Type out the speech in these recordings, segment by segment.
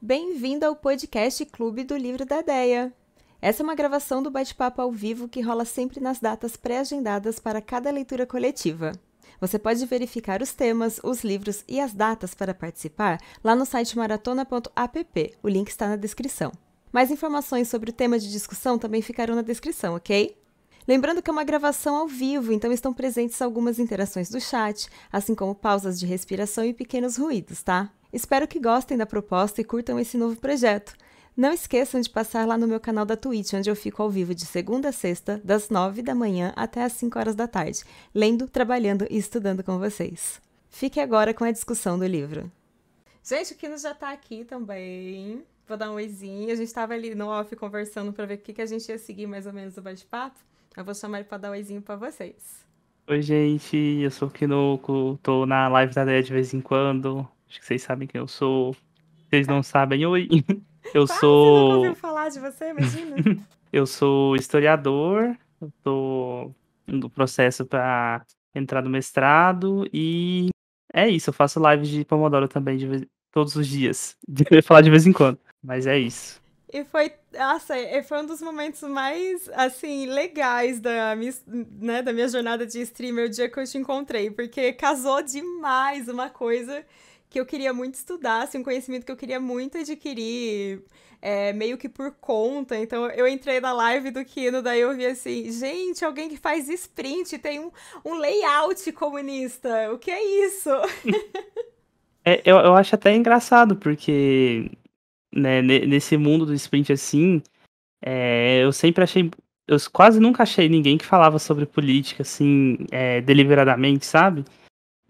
Bem-vindo ao podcast Clube do Livro da Ideia. Essa é uma gravação do bate-papo ao vivo que rola sempre nas datas pré-agendadas para cada leitura coletiva. Você pode verificar os temas, os livros e as datas para participar lá no site maratona.app. O link está na descrição. Mais informações sobre o tema de discussão também ficarão na descrição, ok? Lembrando que é uma gravação ao vivo, então estão presentes algumas interações do chat, assim como pausas de respiração e pequenos ruídos, tá? Espero que gostem da proposta e curtam esse novo projeto. Não esqueçam de passar lá no meu canal da Twitch, onde eu fico ao vivo de segunda a sexta, das nove da manhã até as cinco horas da tarde, lendo, trabalhando e estudando com vocês. Fique agora com a discussão do livro. Gente, o Kino já está aqui também. Vou dar um oizinho. A gente estava ali no off conversando para ver o que, que a gente ia seguir mais ou menos o bate-papo. Eu vou chamar ele para dar um oizinho para vocês. Oi, gente. Eu sou o Kinoko. Tô na live da Deia de vez em quando. Acho que vocês sabem quem eu sou. Vocês não sabem, oi. Eu Quase sou. Eu não falar de você, imagina. eu sou historiador, eu tô no processo para entrar no mestrado e é isso, eu faço lives de Pomodoro também vez... todos os dias. De falar de vez em quando, mas é isso. E foi, nossa, foi um dos momentos mais, assim, legais da minha, né, da minha jornada de streamer, o dia que eu te encontrei, porque casou demais uma coisa que eu queria muito estudar, assim, um conhecimento que eu queria muito adquirir, é, meio que por conta. Então eu entrei na live do Kino, daí eu vi assim, gente, alguém que faz sprint tem um, um layout comunista. O que é isso? é, eu, eu acho até engraçado, porque né, nesse mundo do sprint assim, é, eu sempre achei. Eu quase nunca achei ninguém que falava sobre política assim, é, deliberadamente, sabe?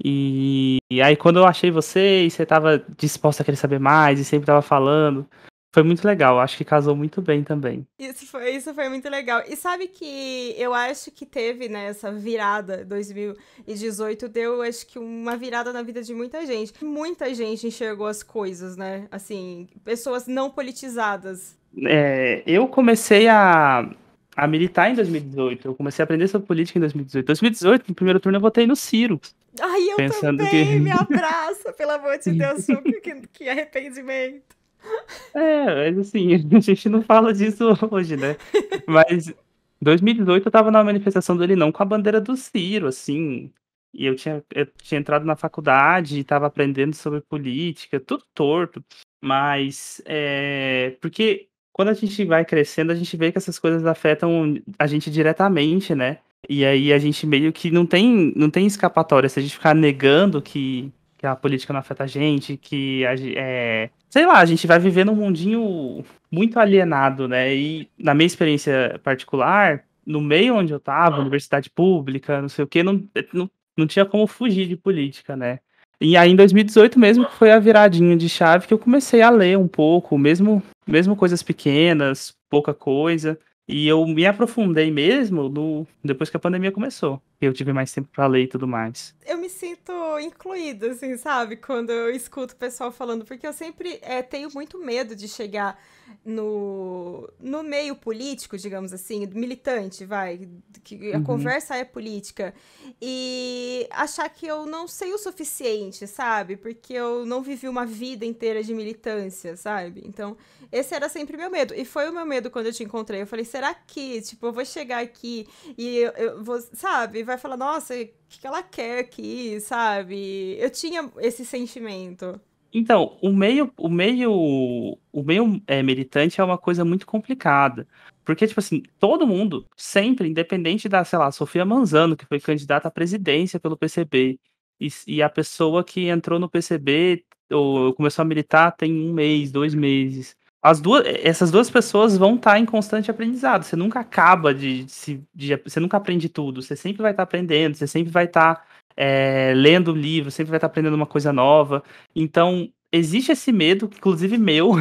E, e, aí quando eu achei você e você tava disposta a querer saber mais e sempre tava falando, foi muito legal, acho que casou muito bem também. Isso foi, isso foi muito legal. E sabe que eu acho que teve né, essa virada 2018, deu acho que uma virada na vida de muita gente. Muita gente enxergou as coisas, né? Assim, pessoas não politizadas. É, eu comecei a, a militar em 2018, eu comecei a aprender sobre política em 2018. 2018, no primeiro turno, eu votei no Ciro. Ai, eu Pensando também, que... me abraça, pelo amor de Deus, que, que é arrependimento. É, mas assim, a gente não fala disso hoje, né? Mas 2018 eu tava na manifestação do Ele Não com a bandeira do Ciro, assim. E eu tinha, eu tinha entrado na faculdade e tava aprendendo sobre política, tudo torto. Mas é, porque quando a gente vai crescendo, a gente vê que essas coisas afetam a gente diretamente, né? E aí a gente meio que não tem, não tem escapatória. Se a gente ficar negando que, que a política não afeta a gente, que a, é, sei lá, a gente vai viver num mundinho muito alienado, né? E na minha experiência particular, no meio onde eu tava, universidade pública, não sei o que, não, não, não tinha como fugir de política, né? E aí em 2018 mesmo que foi a viradinha de chave que eu comecei a ler um pouco, mesmo mesmo coisas pequenas, pouca coisa. E eu me aprofundei mesmo no, depois que a pandemia começou eu tive mais tempo para ler e tudo mais. Eu me sinto incluída, assim, sabe? Quando eu escuto o pessoal falando, porque eu sempre é, tenho muito medo de chegar no, no meio político, digamos assim, militante, vai, que a uhum. conversa é política, e achar que eu não sei o suficiente, sabe? Porque eu não vivi uma vida inteira de militância, sabe? Então, esse era sempre meu medo. E foi o meu medo quando eu te encontrei. Eu falei, será que, tipo, eu vou chegar aqui e eu, eu vou, sabe? vai falar, nossa, o que ela quer aqui, sabe? Eu tinha esse sentimento. Então, o meio, o meio, o meio é, militante é uma coisa muito complicada. Porque, tipo assim, todo mundo, sempre, independente da, sei lá, Sofia Manzano, que foi candidata à presidência pelo PCB, e, e a pessoa que entrou no PCB ou começou a militar tem um mês, dois meses as duas, eh, essas duas pessoas vão estar tá em constante aprendizado. Você nunca acaba de, de, de, Você nunca aprende tudo. Você sempre vai estar tá aprendendo, você sempre vai tá, estar eh, é, lendo um livro, sempre vai estar aprendendo uma coisa nova. Então, existe esse medo, inclusive meu.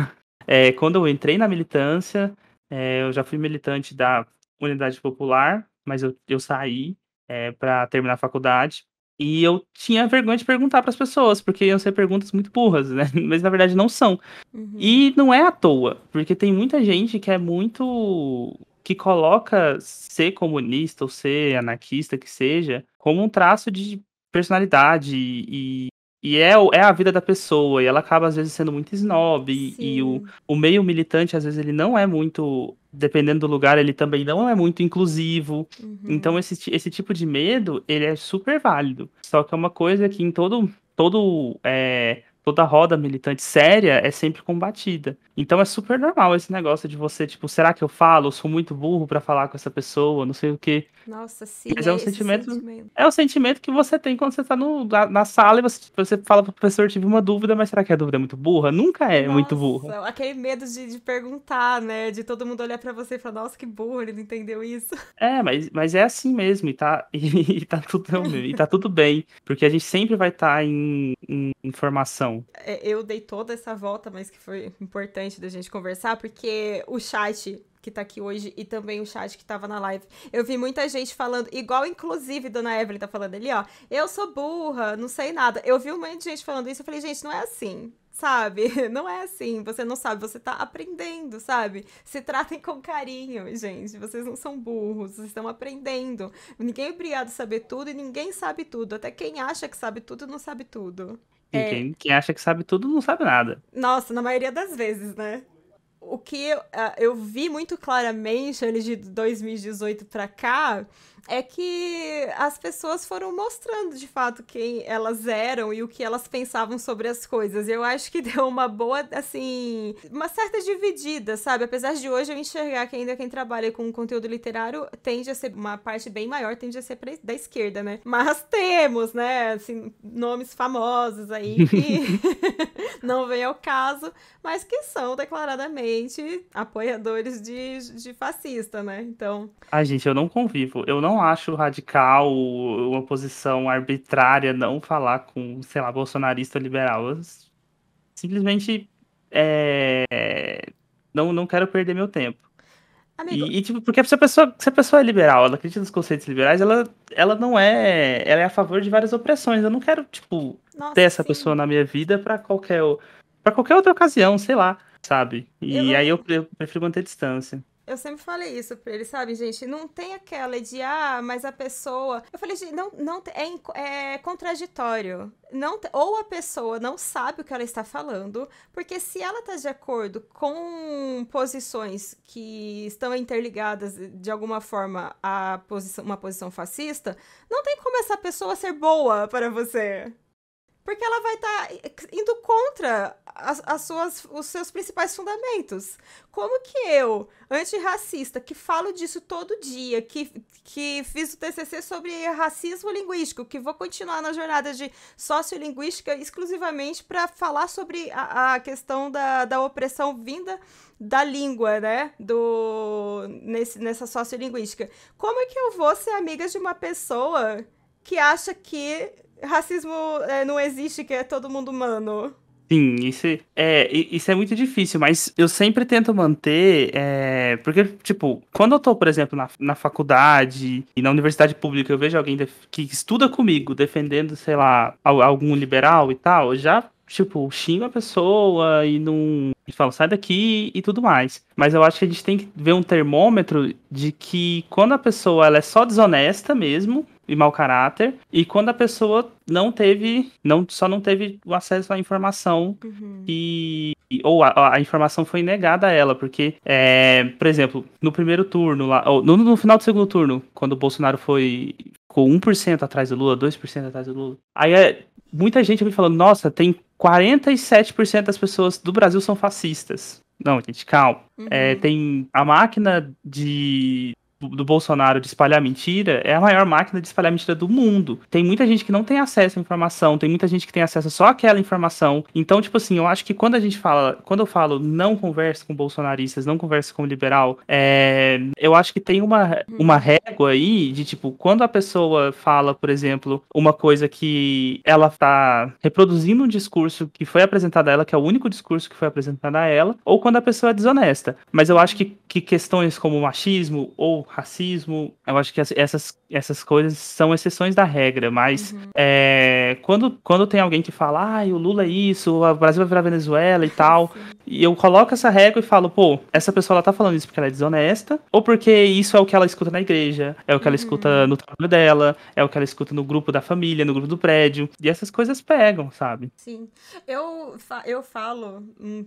É, quando eu entrei na militância, é, eu já fui militante da Unidade Popular, mas eu, eu saí para terminar a faculdade. E eu tinha vergonha de perguntar para as pessoas, porque iam ser perguntas muito burras, né? Mas na verdade não são. Uhum. E não é à toa, porque tem muita gente que é muito. que coloca ser comunista ou ser anarquista, que seja, como um traço de personalidade e e é, é a vida da pessoa, e ela acaba às vezes sendo muito snob, Sim. e, o, o meio militante, às vezes, ele não é muito, dependendo do lugar, ele também não é muito inclusivo. Uhum. Então, esse, esse tipo de medo, ele é super válido. Só que é uma coisa que em todo, todo é, toda roda militante séria é sempre combatida. Então é super normal esse negócio de você, tipo, será que eu falo? Eu sou muito burro para falar com essa pessoa, não sei o quê. Nossa, sim. Mas é, é um sentimento, sentimento, É o sentimento que você tem quando você tá no, na, na, sala e você, tipo, você fala pro professor, tive uma dúvida, mas será que a dúvida é muito burra? Nunca é nossa, muito burra. Aquele medo de, de perguntar, né? De todo mundo olhar para você e falar, nossa, que burro, ele não entendeu isso. É, mas, mas é assim mesmo, e tá, e, e tá, tudo, e tá tudo bem. Porque a gente sempre vai estar tá em, em informação é, eu dei toda essa volta, mas que foi importante da gente conversar, porque o chat que tá aqui hoje e também o chat que tava na live. Eu vi muita gente falando, igual inclusive Dona Evelyn tá falando ali, ó. Eu sou burra, não sei nada. Eu vi um monte de gente falando isso, eu falei, gente, não é assim. Sabe? Não é assim. Você não sabe, você tá aprendendo, sabe? Se tratem com carinho, gente. Vocês não são burros, vocês estão aprendendo. Ninguém é obrigado a saber tudo e ninguém sabe tudo. Até quem acha que sabe tudo não sabe tudo. É... Quem, quem, acha que sabe tudo não sabe nada. Nossa, na maioria das vezes, né? O que eu, ah, eu vi muito claramente ali de 2018 pra cá é que as pessoas foram mostrando de fato quem elas eram e o que elas pensavam sobre as coisas. Eu acho que deu uma boa, assim, uma certa dividida, sabe? Apesar de hoje eu enxergar que ainda quem trabalha com conteúdo literário tende a ser uma parte bem maior, tende a ser da esquerda, né? Mas temos, né, assim, nomes famosos aí que não vem ao caso, mas que são declaradamente apoiadores de, de fascista, né? Então. Ai, gente, eu não convivo. Eu não não acho radical uma posição arbitrária não falar com, sei lá, bolsonarista liberal. simplesmente é, não, não quero perder meu tempo. E, e, tipo, porque se a, pessoa, se a pessoa é liberal, ela acredita nos conceitos liberais, ela, ela não é. Ela é a favor de várias opressões. Eu não quero, tipo, Nossa, ter essa sim. pessoa na minha vida para qualquer, pra qualquer outra ocasião, sei lá, sabe? E eu... aí eu, eu prefiro manter distância. Eu sempre falei isso pra ele, sabe, gente? Não tem aquela de, ah, mas a pessoa. Eu falei, gente, não, não é, é contraditório. Não, ou a pessoa não sabe o que ela está falando, porque se ela está de acordo com posições que estão interligadas de alguma forma a posição, uma posição fascista, não tem como essa pessoa ser boa para você porque ela vai estar tá indo contra as, as, suas, os seus principais fundamentos. Como que eu, antirracista, que falo disso todo dia, que, que fiz o TCC sobre racismo linguístico, que vou continuar na jornada de sociolinguística exclusivamente para falar sobre a, a, questão da, da opressão vinda da língua, né? Do, nesse, nessa sociolinguística. Como é que eu vou ser amiga de uma pessoa que acha que racismo é, não existe, que é todo mundo humano. Sim, isso é, isso é muito difícil, mas eu sempre tento manter, é, porque, tipo, quando eu tô, por exemplo, na, na faculdade e na universidade pública, eu vejo alguém que estuda comigo defendendo, sei lá, algum liberal e tal, eu já, tipo, xingo a pessoa e não. E falo, sai daqui e tudo mais. Mas eu acho que a gente tem que ver um termômetro de que quando a pessoa ela é só desonesta mesmo, e mau caráter. E quando a pessoa não teve, não só não teve o acesso à informação uhum. e, e ou a, a, informação foi negada a ela, porque, é, por exemplo, no primeiro turno lá, ou no, no final do segundo turno, quando o Bolsonaro foi ficou 1% atrás do Lula, 2% atrás do Lula. Aí é, muita gente me falando, nossa, tem 47% das pessoas do Brasil são fascistas. Não, gente, calma. Uhum. É, tem a máquina de do Bolsonaro de espalhar mentira é a maior máquina de espalhar mentira do mundo. Tem muita gente que não tem acesso à informação, tem muita gente que tem acesso só àquela informação. Então, tipo assim, eu acho que quando a gente fala, quando eu falo não converse com bolsonaristas, não converse com liberal, é, eu acho que tem uma, uhum. uma régua aí de tipo, quando a pessoa fala, por exemplo, uma coisa que ela tá reproduzindo um discurso que foi apresentado a ela, que é o único discurso que foi apresentado a ela, ou quando a pessoa é desonesta. Mas eu acho que, que questões como machismo ou racismo. Eu acho que essas essas coisas são exceções da regra, mas uhum. é, quando, quando tem alguém que fala, ah, o Lula é isso, o Brasil vai virar Venezuela e tal, e eu coloco essa regra e falo, pô, essa pessoa ela tá falando isso porque ela é desonesta, ou porque isso é o que ela escuta na igreja, é o que uhum. ela escuta uhum. no trabalho dela, é o que ela escuta no grupo da família, no grupo do prédio, e essas coisas pegam, sabe? Sim. Eu, fa eu falo,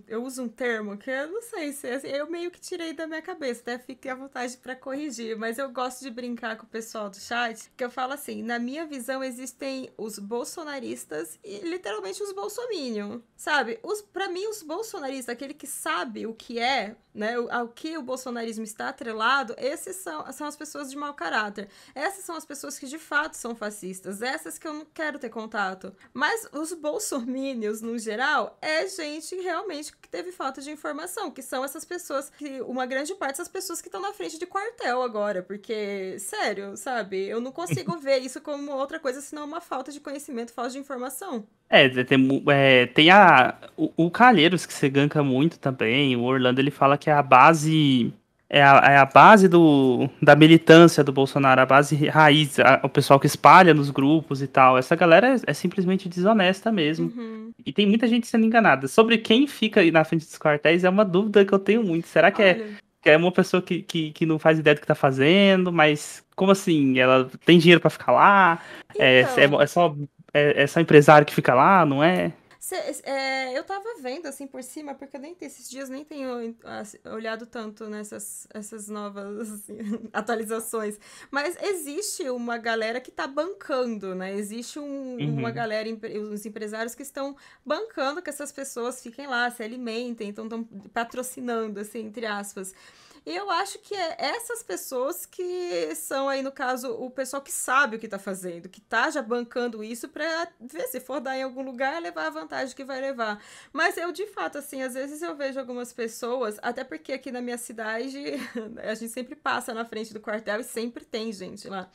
eu uso um termo que eu não sei se assim, eu meio que tirei da minha cabeça, até fiquei à vontade para corrigir, mas eu gosto de brincar com o pessoal do chat, que eu falo assim: na minha visão, existem os bolsonaristas e literalmente os bolsominion. Sabe? Os, pra mim, os bolsonaristas, aquele que sabe o que é, né? O, ao que o bolsonarismo está atrelado, esses são, são as pessoas de mau caráter. Essas são as pessoas que de fato são fascistas. Essas que eu não quero ter contato. Mas os bolsomínios, no geral, é gente realmente teve falta de informação, que são essas pessoas que uma grande parte dessas pessoas que estão na frente de quartel agora, porque sério, sabe? Eu não consigo ver isso como outra coisa senão uma falta de conhecimento, falta de informação. É, tem, é, tem a o, o Calheiros que você ganca muito também. O Orlando ele fala que é a base é a, é a base do, da militância do Bolsonaro, a base raiz, a, o pessoal que espalha nos grupos e tal. Essa galera é, é simplesmente desonesta mesmo. Uhum. E tem muita gente sendo enganada. Sobre quem fica aí na frente dos quartéis é uma dúvida que eu tenho muito. Será que é que é uma pessoa que, que, que não faz ideia do que tá fazendo, mas como assim? Ela tem dinheiro para ficar lá? É, é então... É, é, é, só, é, é, só empresário que fica lá, não é? Cê, é, eu tava vendo assim por cima, porque eu nem esses dias nem tenho ah, olhado tanto nessas essas novas assim, atualizações. Mas existe uma galera que tá bancando, né? Existe um, uhum. uma galera, os empresários que estão bancando que essas pessoas fiquem lá, se alimentem, então estão patrocinando, assim, entre aspas. E eu acho que é essas pessoas que são aí, no caso, o pessoal que sabe o que está fazendo, que está já bancando isso para ver se for dar em algum lugar, levar a vantagem que vai levar. Mas eu, de fato, assim, às vezes eu vejo algumas pessoas, até porque aqui na minha cidade a gente sempre passa na frente do quartel e sempre tem gente lá.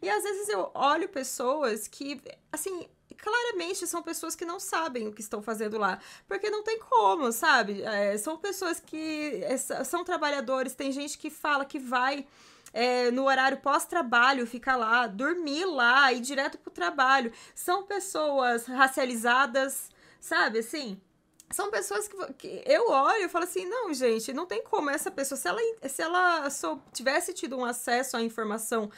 E às vezes eu olho pessoas que, assim, claramente são pessoas que não sabem o que estão fazendo lá. Porque não tem como, sabe? É, são pessoas que é, são trabalhadores, tem gente que fala que vai. É, no horário pós-trabalho, ficar lá, dormir lá, ir direto pro trabalho. São pessoas racializadas, sabe assim? São pessoas que, que eu olho e falo assim: não, gente, não tem como essa pessoa. Se ela, se ela só tivesse tido um acesso à informação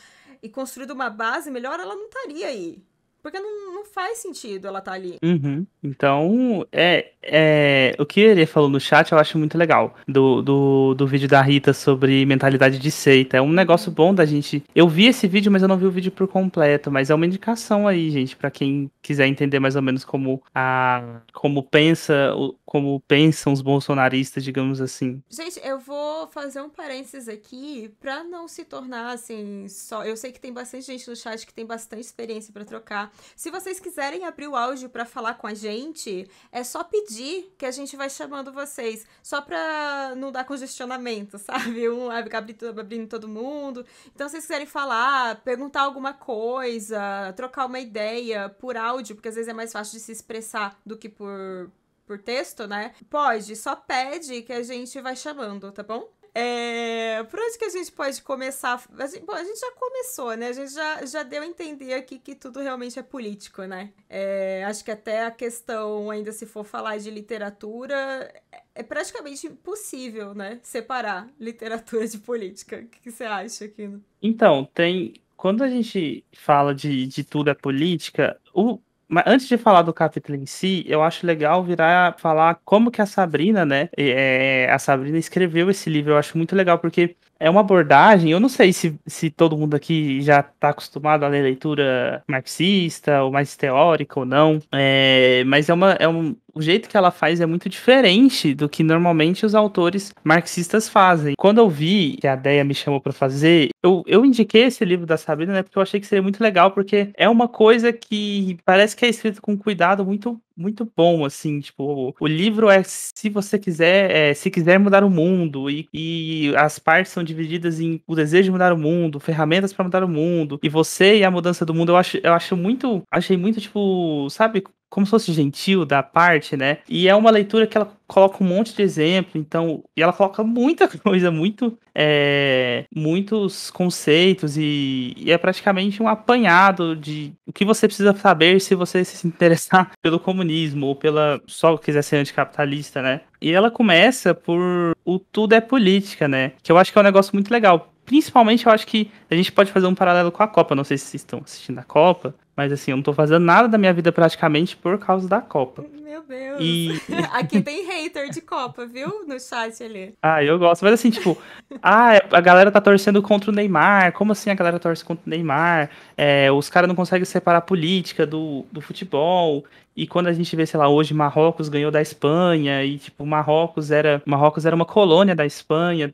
e construído uma base melhor, ela não estaria aí. Porque não, não faz sentido ela estar tá ali. Uhum. Então, é, é. O que ele falou no chat eu acho muito legal. Do, do, do vídeo da Rita sobre mentalidade de seita. É um negócio bom da gente. Eu vi esse vídeo, mas eu não vi o vídeo por completo. Mas é uma indicação aí, gente, para quem quiser entender mais ou menos como a. como pensa o, como pensam os bolsonaristas, digamos assim. Gente, eu vou fazer um parênteses aqui para não se tornar assim só. Eu sei que tem bastante gente no chat que tem bastante experiência para trocar. Se vocês quiserem abrir o áudio para falar com a gente, é só pedir que a gente vai chamando vocês, só para não dar congestionamento, sabe? Um abrindo, abrindo todo mundo. Então, se vocês quiserem falar, perguntar alguma coisa, trocar uma ideia por áudio, porque às vezes é mais fácil de se expressar do que por por texto, né? Pode, só pede que a gente vai chamando, tá bom? É, por onde que a gente pode começar? A gente, bom, a gente já começou, né? A gente já, já deu a entender aqui que tudo realmente é político, né? É, acho que até a questão, ainda se for falar de literatura, é praticamente impossível, né? Separar literatura de política. O que, que você acha, aqui? Então, tem. Quando a gente fala de, de tudo é política, o, mas antes de falar do capítulo em si, eu acho legal virar falar como que a Sabrina, né? É, a Sabrina escreveu esse livro. Eu acho muito legal, porque é uma abordagem. Eu não sei se, se todo mundo aqui já está acostumado a ler leitura marxista ou mais teórica ou não, é, mas é, uma, é um, o jeito que ela faz é muito diferente do que normalmente os autores marxistas fazem. Quando eu vi que a Deia me chamou para fazer, eu, eu indiquei esse livro da Sabrina, né, porque eu achei que seria muito legal, porque é uma coisa que parece que é escrito com cuidado muito muito bom, assim, tipo, o livro é se você quiser, é, se quiser mudar o mundo, e, e, as partes são divididas em o desejo de mudar o mundo, ferramentas para mudar o mundo, e você e a mudança do mundo, eu acho, eu acho muito, achei muito, tipo, sabe, como se fosse gentil da parte, né? E é uma leitura que ela coloca um monte de exemplo, então, e ela coloca muita coisa, muito, é, muitos conceitos e, e, é praticamente um apanhado de o que você precisa saber se você se interessar pelo comunismo ou pela só quiser ser anticapitalista, né? E ela começa por o tudo é política, né? Que eu acho que é um negócio muito legal, principalmente eu acho que a gente pode fazer um paralelo com a Copa. Não sei se vocês estão assistindo a Copa, mas assim, eu não tô fazendo nada da minha vida praticamente por causa da Copa. Meu Deus. E... Aqui tem hater de Copa, viu? No chat ali. Ah, eu gosto. Mas assim, tipo, ah, é, a galera tá torcendo contra o Neymar. Como assim a galera torce contra o Neymar? É, os caras não conseguem separar a política do, do futebol. E quando a gente vê, sei lá, hoje Marrocos ganhou da Espanha, e tipo, Marrocos era, Marrocos era uma colônia da Espanha.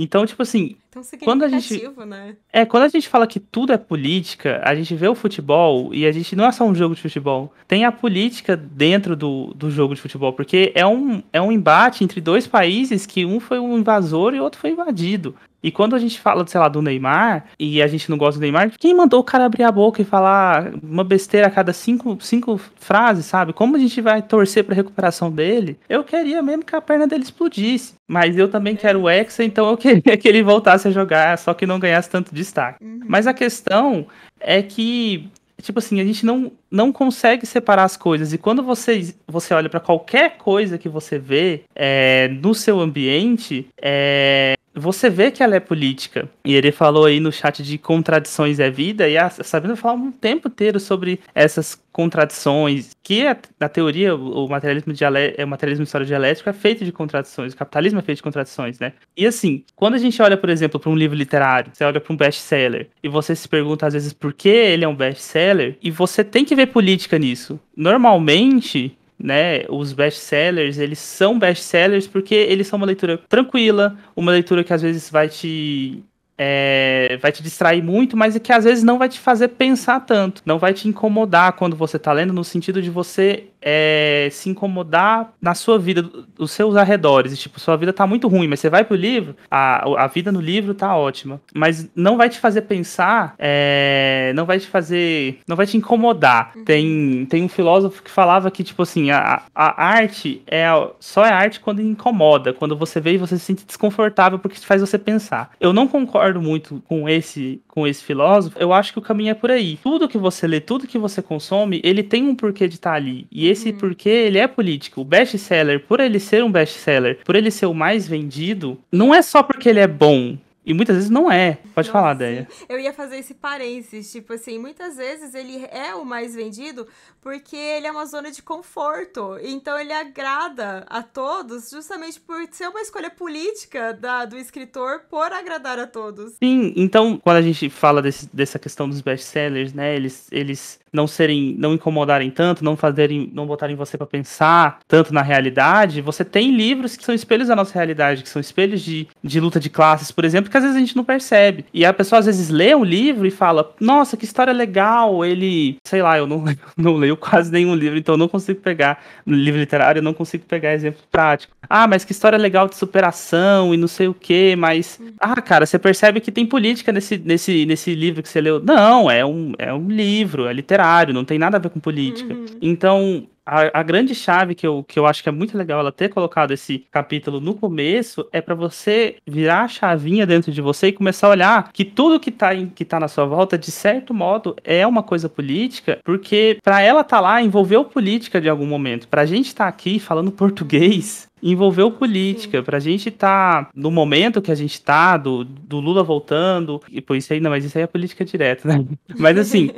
Então, tipo assim, tão quando a gente né? É, quando a gente fala que tudo é política, a gente vê o futebol e a gente não é só um jogo de futebol. Tem a política dentro do, do jogo de futebol, porque é um, é um embate entre dois países que um foi um invasor e o outro foi invadido. E quando a gente fala, sei lá, do Neymar, e a gente não gosta do Neymar, quem mandou o cara abrir a boca e falar uma besteira a cada cinco, cinco frases, sabe? Como a gente vai torcer pra recuperação dele? Eu queria mesmo que a perna dele explodisse. Mas eu também é. quero o Hexa, então eu queria que ele voltasse jogar, só que não ganhasse tanto destaque. Uhum. Mas a questão é que, tipo assim, a gente não, não consegue separar as coisas. E quando você, você olha para qualquer coisa que você vê é, no seu ambiente, é, você vê que ela é política. E ele falou aí no chat de contradições é vida, e a Sabrina fala um tempo inteiro sobre essas contradições, que é, na teoria o materialismo, dialé o materialismo é, histórico dialético é feito de contradições, o capitalismo é feito de contradições, né? E assim, quando a gente olha, por exemplo, para um livro literário, você olha para um best-seller, e você se pergunta às vezes por que ele é um best-seller, e você tem que ver política nisso. Normalmente, né, os best-sellers, eles são best-sellers porque eles são uma leitura tranquila, uma leitura que às vezes vai te é, vai te distrair muito, mas é que às vezes não vai te fazer pensar tanto, não vai te incomodar quando você está lendo, no sentido de você é, se incomodar na sua vida, os seus arredores. E, tipo, sua vida tá muito ruim, mas você vai pro livro, a, a vida no livro tá ótima. Mas não vai te fazer pensar, é, não vai te fazer. não vai te incomodar. Uhum. Tem, tem um filósofo que falava que, tipo assim, a, a arte é só é arte quando incomoda, quando você vê e você se sente desconfortável porque faz você pensar. Eu não concordo muito com esse com esse filósofo, eu acho que o caminho é por aí. Tudo que você lê, tudo que você consome, ele tem um porquê de estar tá ali. E esse uhum. porquê, ele é político. O best-seller, por ele ser um best-seller, por ele ser o mais vendido, não é só porque ele é bom, e muitas vezes não é. Pode Nossa, falar, Deia. Eu ia fazer esse parênteses. Tipo assim, muitas vezes ele é o mais vendido porque ele é uma zona de conforto. Então ele agrada a todos justamente por ser uma escolha política da, do escritor por agradar a todos. Sim, então quando a gente fala desse, dessa questão dos best-sellers, né, eles, eles não serem, não incomodarem tanto, não fazerem, não botarem você para pensar tanto na realidade, você tem livros que são espelhos da nossa realidade, que são espelhos de, de luta de classes, por exemplo, que às vezes a gente não percebe. E a pessoa às vezes lê um livro e fala: "Nossa, que história legal". Ele, sei lá, eu não, não leio quase nenhum livro, então eu não consigo pegar no livro literário, eu não consigo pegar exemplo prático. Ah, mas que história legal de superação e não sei o que, mas uhum. ah, cara, você percebe que tem política nesse, nesse, nesse livro que você leu. Não, é um, é um livro, é literário, não tem nada a ver com política. Uhum. Então, a, a, grande chave que eu, que eu acho que é muito legal ela ter colocado esse capítulo no começo é para você virar a chavinha dentro de você e começar a olhar que tudo que tá, em, que tá na sua volta, de certo modo, é uma coisa política, porque para ela tá lá envolveu política de algum momento. Pra gente estar tá aqui falando português, envolveu política. Para a gente estar tá, no momento que a gente está, do, do Lula voltando, e por isso ainda, mas isso aí é política direta, né? Mas assim,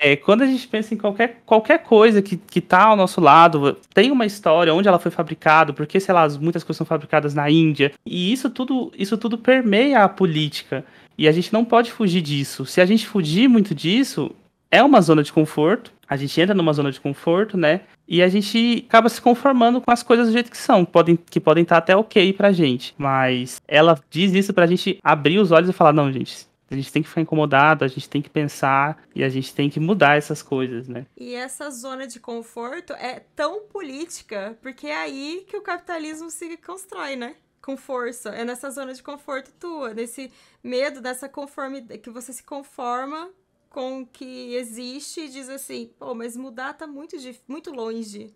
é, é, quando a gente pensa em qualquer, qualquer coisa que, que tá ao nosso lado, tem uma história, onde ela foi fabricada, porque, sei lá, muitas coisas são fabricadas na Índia, e isso tudo, isso tudo permeia a política. E a gente não pode fugir disso. Se a gente fugir muito disso, é uma zona de conforto a gente entra numa zona de conforto, né? E a gente acaba se conformando com as coisas do jeito que são, podem, que podem estar tá até ok pra gente. Mas ela diz isso pra gente abrir os olhos e falar, não, gente, a gente tem que ficar incomodado, a gente tem que pensar e a gente tem que mudar essas coisas, né? E essa zona de conforto é tão política, porque é aí que o capitalismo se constrói, né? Com força. É nessa zona de conforto tua, nesse medo, dessa conformidade que você se conforma com o que existe e diz assim, pô, mas mudar tá muito, muito longe.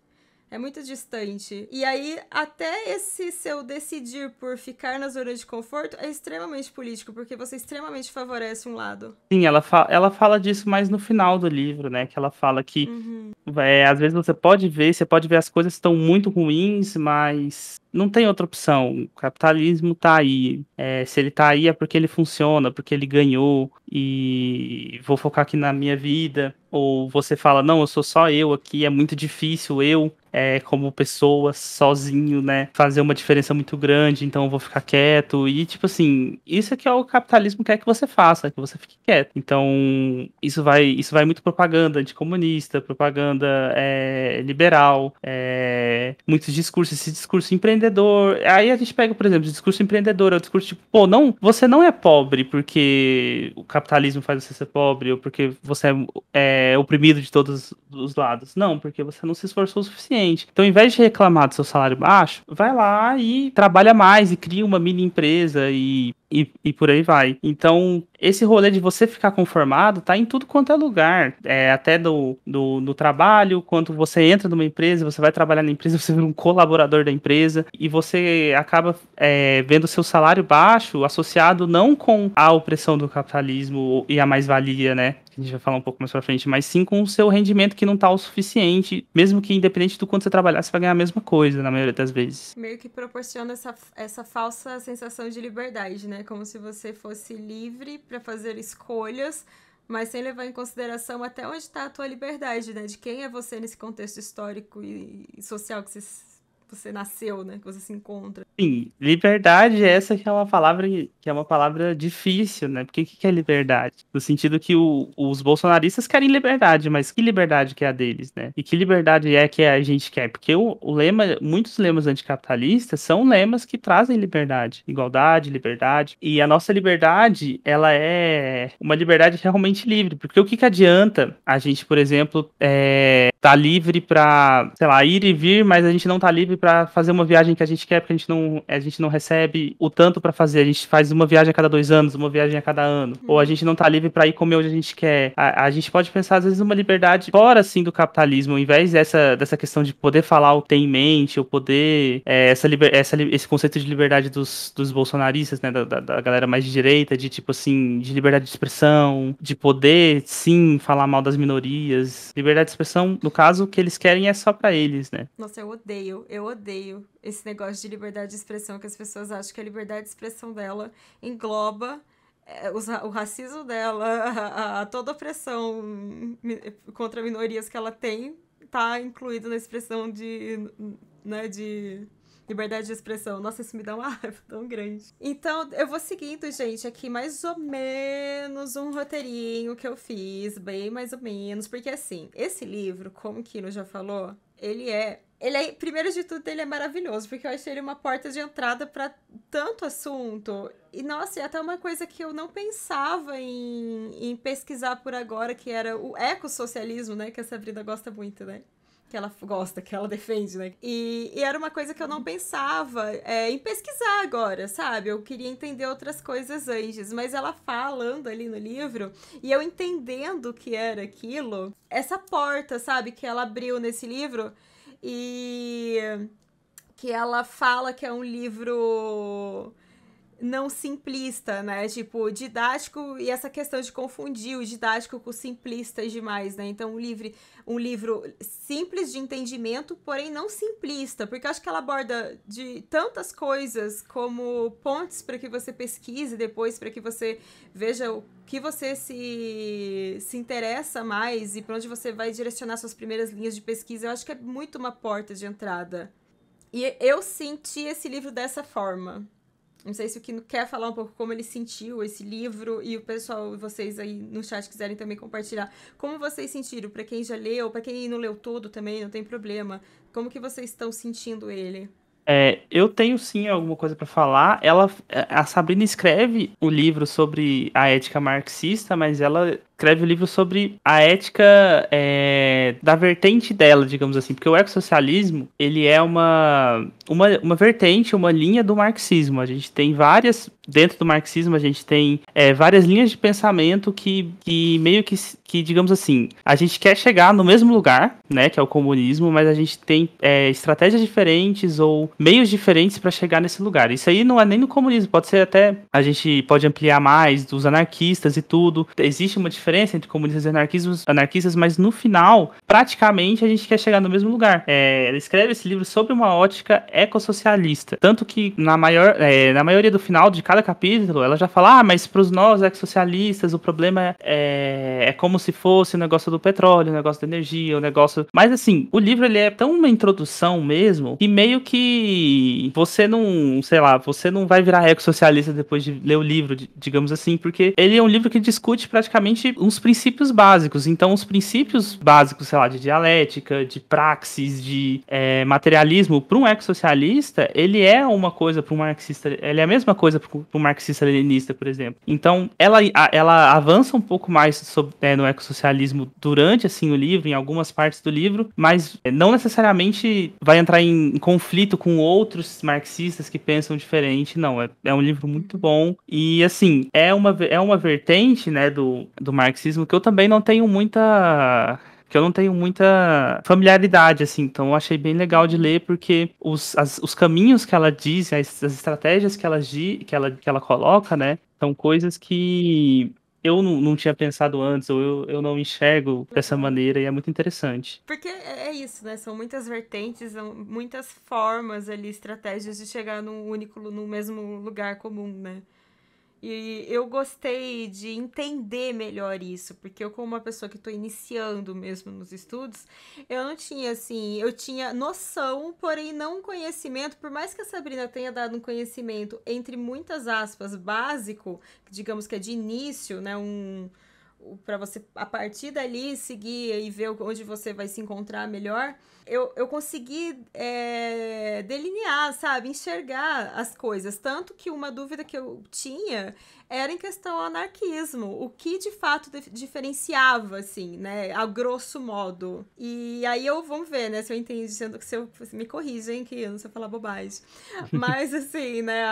É muito distante. E aí, até esse seu decidir por ficar na zona de conforto é extremamente político, porque você extremamente favorece um lado. Sim, ela, fa ela fala disso mais no final do livro, né? Que ela fala que uhum. é, às vezes você pode ver, você pode ver as coisas estão muito ruins, mas não tem outra opção. O capitalismo está aí. É, se ele está aí é porque ele funciona, porque ele ganhou e vou focar aqui na minha vida. Ou você fala, não, eu sou só eu aqui, é muito difícil eu, é, como pessoa, sozinho, né, fazer uma diferença muito grande, então eu vou ficar quieto. E, tipo assim, isso é que é o capitalismo quer que você faça, que você fique quieto. Então, isso vai, isso vai muito propaganda anticomunista, propaganda é, liberal, é, muitos discursos, esse discurso empreendedor empreendedor. Aí a gente pega, por exemplo, o discurso empreendedor, é o discurso tipo, pô, não, você não é pobre porque o capitalismo faz você ser pobre, ou porque você é, é oprimido de todos os lados. Não, porque você não se esforçou o suficiente. Então, ao invés de reclamar do seu salário baixo, vai lá e trabalha mais e cria uma mini empresa e e, e por aí vai. Então, esse rolê de você ficar conformado tá em tudo quanto é lugar. É, até do, do, do, trabalho, quando você entra numa empresa, você vai trabalhar na empresa, você vira um colaborador da empresa e você acaba é, vendo seu salário baixo associado não com a opressão do capitalismo e a mais-valia, né? que a gente vai falar um pouco mais pra frente, mas sim com o seu rendimento que não tá o suficiente, mesmo que independente do quanto você trabalhar, você vai ganhar a mesma coisa, na maioria das vezes. Meio que proporciona essa, essa falsa sensação de liberdade, né? Como se você fosse livre para fazer escolhas, mas sem levar em consideração até onde está a tua liberdade, né? De quem é você nesse contexto histórico e social que você você nasceu, né? Que você se encontra. Sim, liberdade é essa que é uma palavra que é uma palavra difícil, né? Porque o que é liberdade? No sentido que o, os bolsonaristas querem liberdade, mas que liberdade que é a deles, né? E que liberdade é que a gente quer? Porque o, o lema, muitos lemas anticapitalistas são lemas que trazem liberdade, igualdade, liberdade. E a nossa liberdade, ela é uma liberdade realmente livre. Porque o que, que adianta a gente, por exemplo, é, tá livre para, sei lá, ir e vir, mas a gente não tá livre para fazer uma viagem que a gente quer, porque a gente não, a gente não recebe o tanto para fazer. A gente faz uma viagem a cada dois anos, uma viagem a cada ano. Ou a uhum. gente não tá livre para ir comer onde a gente quer. A, a, gente pode pensar, às vezes, numa liberdade fora, assim, do capitalismo, ao invés dessa, dessa questão de poder falar o que tem em mente, ou poder. É, essa, essa, esse conceito de liberdade dos, dos bolsonaristas, né, da, da, da galera mais de direita, de tipo assim, de liberdade de expressão, de poder, sim, falar mal das minorias. Liberdade de expressão, no caso, o que eles querem é só para eles, né? Nossa, eu odeio. Eu odeio esse negócio de liberdade de expressão, que as pessoas acham que a liberdade de expressão dela engloba eh, o racismo dela, a, a toda a opressão contra minorias que ela tem, tá incluído na expressão de, né, de liberdade de expressão. Nossa, isso me dá uma raiva tão grande. Então, eu vou seguindo, gente, aqui mais ou menos um roteirinho que eu fiz, bem mais ou menos, porque assim, esse livro, como o Kino já falou, ele é ele é, primeiro de tudo, ele é maravilhoso, porque eu achei ele uma porta de entrada para tanto assunto. E, nossa, e até uma coisa que eu não pensava em, em pesquisar por agora, que era o ecossocialismo, né? Que a Sabrina gosta muito, né? que ela gosta, que ela defende, né? E, e era uma coisa que eu não pensava é, em pesquisar agora, sabe? Eu queria entender outras coisas antes, mas ela falando ali no livro e eu entendendo o que era aquilo, essa porta, sabe, que ela abriu nesse livro e que ela fala que é um livro não simplista, né? Tipo, didático e essa questão de confundir o didático com o simplista demais, né? Então, um livro, um livro simples de entendimento, porém não simplista, porque acho que ela aborda de tantas coisas como pontes para que você pesquise depois, para que você veja o que você se, se interessa mais e para onde você vai direcionar suas primeiras linhas de pesquisa. Eu acho que é muito uma porta de entrada. E eu senti esse livro dessa forma. Não sei se o Kino quer falar um pouco como ele sentiu esse livro e o pessoal, vocês aí no chat quiserem também compartilhar como vocês sentiram, para quem já leu, para quem não leu todo também, não tem problema. Como que vocês estão sentindo ele? É, eu tenho sim alguma coisa para falar. Ela, a Sabrina escreve o um livro sobre a ética marxista, mas ela escreve o um livro sobre a ética é, da vertente dela, digamos assim, porque o ecossocialismo, ele é uma, uma, uma vertente, uma linha do marxismo. A gente tem várias, dentro do marxismo, a gente tem é, várias linhas de pensamento que, que meio que, que, digamos assim, a gente quer chegar no mesmo lugar, né, que é o comunismo, mas a gente tem é, estratégias diferentes ou meios diferentes para chegar nesse lugar. Isso aí não é nem no comunismo, pode ser até, a gente pode ampliar mais, dos anarquistas e tudo. Existe uma diferença diferença entre comunistas e anarquistas, anarquistas, mas no final, praticamente, a gente quer chegar no mesmo lugar. É, ela escreve esse livro sobre uma ótica ecossocialista. Tanto que na, maior, é, na maioria do final de cada capítulo, ela já fala: ah, mas para os nós ecossocialistas, o problema é, é como se fosse o negócio do petróleo, o negócio da energia, o negócio. Mas assim, o livro ele é tão uma introdução mesmo, que meio que você não, sei lá, você não vai virar ecossocialista depois de ler o livro, digamos assim, porque ele é um livro que discute praticamente uns princípios básicos. Então, os princípios básicos, sei lá, de dialética, de praxis, de é, materialismo, para um ecossocialista, ele é uma coisa para um marxista, ele é a mesma coisa para um marxista-leninista, por exemplo. Então, ela, ela avança um pouco mais sobre, né, no ecossocialismo durante, assim, o livro, em algumas partes do livro, mas é, não necessariamente vai entrar em, em conflito com outros marxistas que pensam diferente, não. É, é um livro muito bom e, assim, é uma, é uma vertente, né, do, do marxismo marxismo que eu também não tenho muita que eu não tenho muita familiaridade, assim, então eu achei bem legal de ler, porque os, as, os caminhos que ela diz, as, as estratégias que ela, que, ela, que ela coloca, né, são coisas que eu não, não tinha pensado antes, ou eu, eu não enxergo dessa maneira, e é muito interessante. Porque é, é isso, né? São muitas vertentes, são muitas formas ali, estratégias de chegar num único, num mesmo lugar comum, né? E eu gostei de entender melhor isso, porque eu, como uma pessoa que estou iniciando mesmo nos estudos, eu não tinha assim, eu tinha noção, porém não conhecimento, por mais que a Sabrina tenha dado um conhecimento, entre muitas aspas, básico, digamos que é de início, né? Um, para você a partir dali seguir e ver onde você vai se encontrar melhor, eu, eu consegui é, delinear, sabe, enxergar as coisas. Tanto que uma dúvida que eu tinha era em questão ao anarquismo, o que de fato diferenciava, assim, né, a grosso modo. E aí eu, vamos ver, né, se eu entendi, se eu, se me corrigem que eu não sei falar bobagem. Mas, assim, né,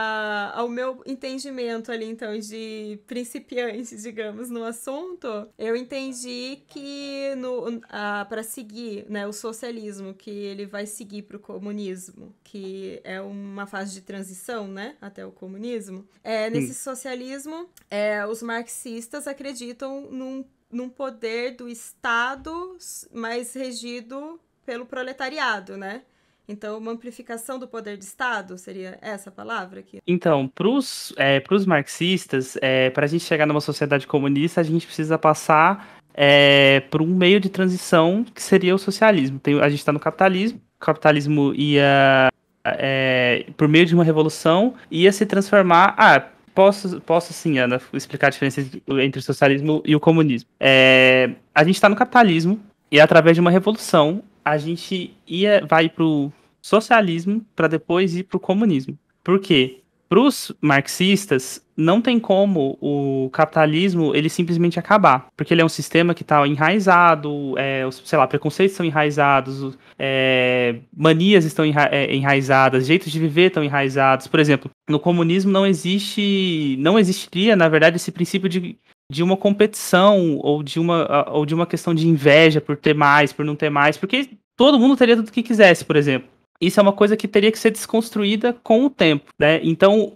ao o meu entendimento ali, então, de principiante, digamos, no assunto, eu entendi que no, para seguir, né, o socialismo, que ele vai seguir para o comunismo, que é uma fase de transição, né, até o comunismo, é, nesse socialismo é, os marxistas acreditam num, num poder do Estado mais regido pelo proletariado, né? Então, uma amplificação do poder de Estado seria essa palavra aqui? Então, para os é, pros marxistas, é, para a gente chegar numa sociedade comunista, a gente precisa passar é, por um meio de transição que seria o socialismo. Tem, a gente está no capitalismo, o capitalismo ia, é, por meio de uma revolução, ia se transformar. Ah, Posso, posso sim, Ana, explicar a diferença entre o socialismo e o comunismo. É, a gente está no capitalismo e através de uma revolução a gente ia vai para o socialismo para depois ir para o comunismo. Por quê? Para os marxistas, não tem como o capitalismo ele simplesmente acabar, porque ele é um sistema que está enraizado, é, sei lá, preconceitos são enraizados, é, manias estão é, enraizadas, jeitos de viver estão enraizados. Por exemplo, no comunismo não existe, não existiria, na verdade, esse princípio de de uma competição ou de uma, ou de uma questão de inveja por ter mais, por não ter mais, porque todo mundo teria tudo que quisesse, por exemplo isso é uma coisa que teria que ser desconstruída com o tempo, né? Então,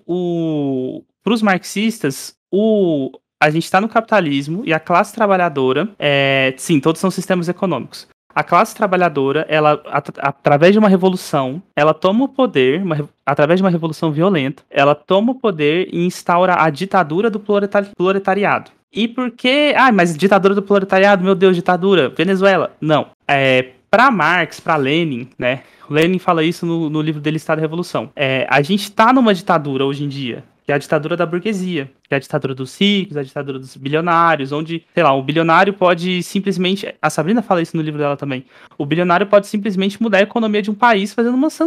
para os marxistas, o, a gente está no capitalismo e a classe trabalhadora, é, sim, todos são sistemas econômicos. A classe trabalhadora, ela, at através de uma revolução, ela toma o poder, uma, através de uma revolução violenta, ela toma o poder e instaura a ditadura do proletariado. E por que. Ah, mas ditadura do proletariado, meu Deus, ditadura, Venezuela. Não. É, para Marx, para Lenin, né? Lenin fala isso no, no livro dele Estado e Revolução. É, a gente está numa ditadura hoje em dia, que é a ditadura da burguesia, que é a ditadura dos ricos, a ditadura dos bilionários, onde, sei lá, o bilionário pode simplesmente. A Sabrina fala isso no livro dela também. O bilionário pode simplesmente mudar a economia de um país fazendo umas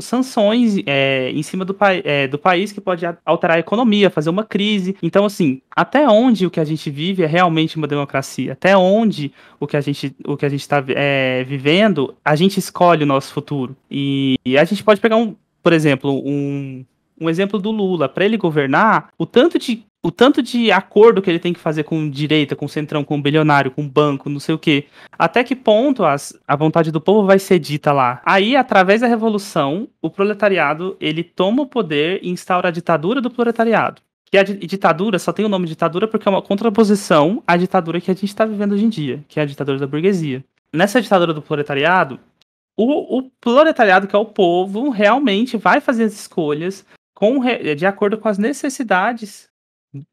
sanções é, em cima do, é, do país que pode alterar a economia, fazer uma crise. Então, assim, até onde o que a gente vive é realmente uma democracia? Até onde o que a gente o que a gente está é, vivendo, a gente escolhe o nosso futuro. E, e a gente pode pegar um, por exemplo, um um exemplo do Lula, para ele governar, o tanto de o tanto de acordo que ele tem que fazer com direita, com centrão, com bilionário, com banco, não sei o quê. Até que ponto as, a vontade do povo vai ser dita lá? Aí, através da revolução, o proletariado ele toma o poder e instaura a ditadura do proletariado. Que a ditadura só tem o nome ditadura porque é uma contraposição à ditadura que a gente está vivendo hoje em dia, que é a ditadura da burguesia. Nessa ditadura do proletariado, o, o proletariado, que é o povo, realmente vai fazer as escolhas, com, eh, de acordo com as necessidades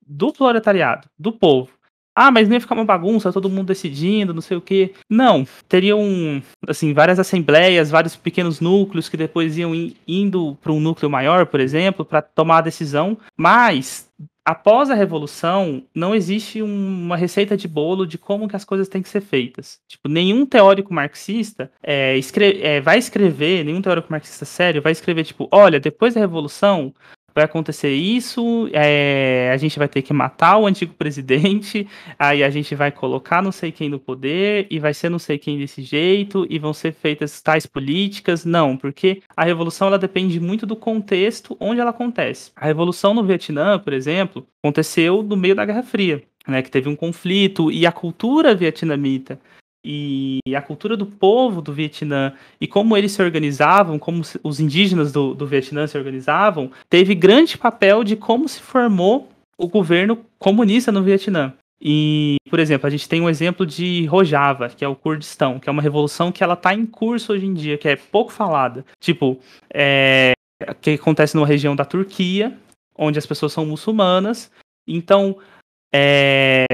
do proletariado, do povo. Ah, mas não ia ficar uma bagunça, todo mundo decidindo, não sei o quê. Não, teriam, assim, várias assembleias, vários pequenos núcleos que depois iam in, indo para um núcleo maior, por exemplo, para tomar a decisão, mas após a revolução, não existe uma receita de bolo de como que as coisas têm que ser feitas. Tipo, nenhum teórico marxista é, escre é, vai escrever, nenhum teórico marxista sério vai escrever, tipo, olha, depois da revolução, vai acontecer isso, é, a gente vai ter que matar o antigo presidente, aí a gente vai colocar não sei quem no poder, e vai ser não sei quem desse jeito, e vão ser feitas tais políticas. Não, porque a revolução ela depende muito do contexto onde ela acontece. A revolução no Vietnã, por exemplo, aconteceu no meio da Guerra Fria. Né, que teve um conflito e a cultura vietnamita e a cultura do povo do Vietnã e como eles se organizavam, como os indígenas do, do Vietnã se organizavam, teve grande papel de como se formou o governo comunista no Vietnã. E, por exemplo, a gente tem um exemplo de Rojava, que é o Kurdistão, que é uma revolução que ela está em curso hoje em dia, que é pouco falada. Tipo, é, que acontece numa região da Turquia, onde as pessoas são muçulmanas. Então, é,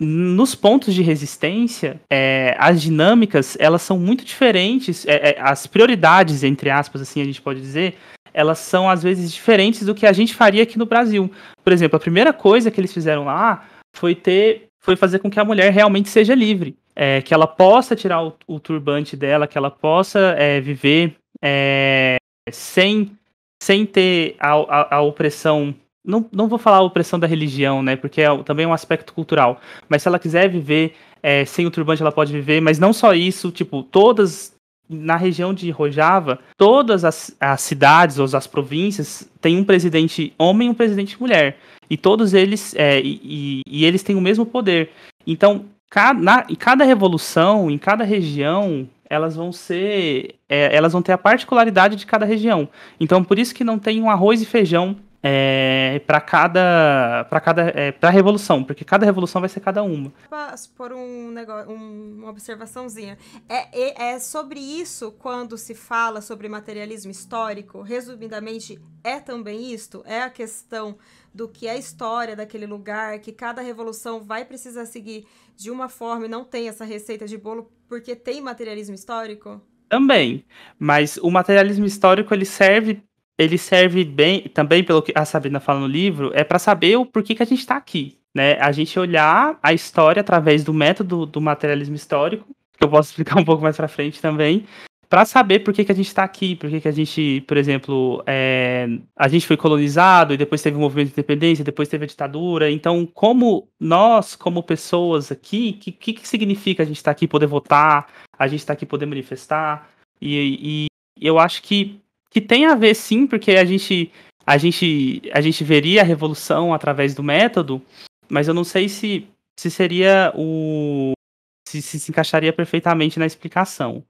nos pontos de resistência, é, as dinâmicas elas são muito diferentes, é, é, as prioridades, entre aspas, assim a gente pode dizer, elas são às vezes diferentes do que a gente faria aqui no Brasil. Por exemplo, a primeira coisa que eles fizeram lá foi ter, foi fazer com que a mulher realmente seja livre, é, que ela possa tirar o, o, turbante dela, que ela possa é, viver é, sem sem ter a, a, a opressão não, não vou falar a opressão da religião, né? Porque é também é um aspecto cultural. Mas se ela quiser viver é, sem o turbante, ela pode viver. Mas não só isso, tipo, todas. Na região de Rojava, todas as, as cidades ou as províncias têm um presidente homem e um presidente mulher. E todos eles. É, e, e, eles têm o mesmo poder. Então, cada, na, em cada revolução, em cada região, elas vão ser. É, elas vão ter a particularidade de cada região. Então, por isso que não tem um arroz e feijão é, para cada para cada é, para revolução, porque cada revolução vai ser cada uma. Posso por um negócio, um, uma observaçãozinha. É, é, sobre isso quando se fala sobre materialismo histórico. Resumidamente, é também isto. É a questão do que é a história daquele lugar, que cada revolução vai precisar seguir de uma forma e não tem essa receita de bolo porque tem materialismo histórico. Também, mas o materialismo histórico ele serve ele serve bem, também pelo que a Sabrina fala no livro, é para saber o porquê que a gente está aqui, né? A gente olhar a história através do método do materialismo histórico, que eu posso explicar um pouco mais para frente também, para saber por que, que a gente está aqui, por que, que a gente, por exemplo, é, a gente foi colonizado e depois teve o um movimento de independência, depois teve a ditadura. Então, como nós, como pessoas aqui, o que, que significa a gente estar tá aqui poder votar, a gente estar tá aqui poder manifestar? E, e eu acho que que tem a ver sim, porque a gente a gente a gente veria a revolução através do método, mas eu não sei se se seria o se, se, se encaixaria perfeitamente na explicação.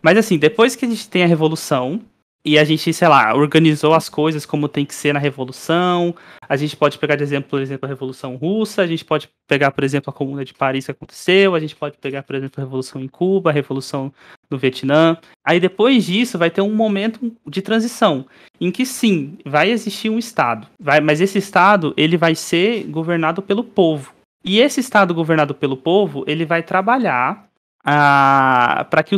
Mas assim, depois que a gente tem a revolução e a gente, sei lá, organizou as coisas como tem que ser na revolução, a gente pode pegar de exemplo, por exemplo, a revolução russa, a gente pode pegar, por exemplo, a comuna de Paris que aconteceu, a gente pode pegar, por exemplo, a revolução em Cuba, a revolução do Vietnã. Aí depois disso vai ter um momento de transição em que sim, vai existir um estado, vai, mas esse estado ele vai ser governado pelo povo. E esse estado governado pelo povo, ele vai trabalhar ah, para que,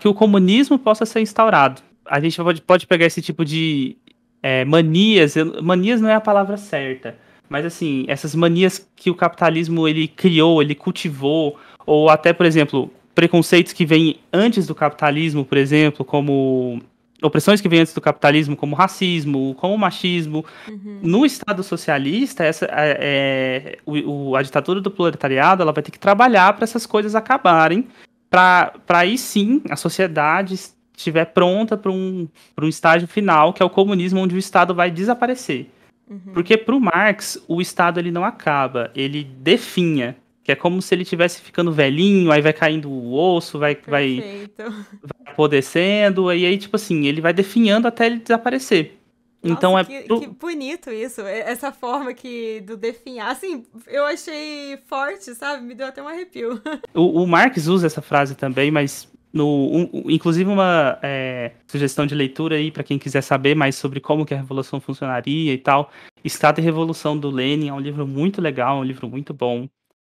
que, o comunismo possa ser instaurado. A gente pode, pode pegar esse tipo de é, manias, manias não é a palavra certa, mas assim, essas manias que o capitalismo ele criou, ele cultivou, ou até, por exemplo, preconceitos que vêm antes do capitalismo, por exemplo, como opressões que vêm antes do capitalismo, como racismo, como machismo. Uhum. No Estado socialista, essa, é, é, o, o, a ditadura do proletariado ela vai ter que trabalhar para essas coisas acabarem, para aí sim a sociedade estiver pronta para um, um estágio final, que é o comunismo, onde o Estado vai desaparecer. Uhum. Porque para o Marx, o Estado ele não acaba, ele definha. Que é como se ele tivesse ficando velhinho, aí vai caindo o osso, vai, vai, vai apodrecendo, e aí, tipo assim, ele vai definhando até ele desaparecer. Então Nossa, então é. Que, que, bonito isso, é, essa forma que do definhar. Assim, eu achei forte, sabe? Me deu até um arrepio. O, o Marx usa essa frase também, mas. No, um, inclusive uma é, sugestão de leitura aí para quem quiser saber mais sobre como que a revolução funcionaria e tal. Estado e Revolução do Lenin é um livro muito legal, é um livro muito bom.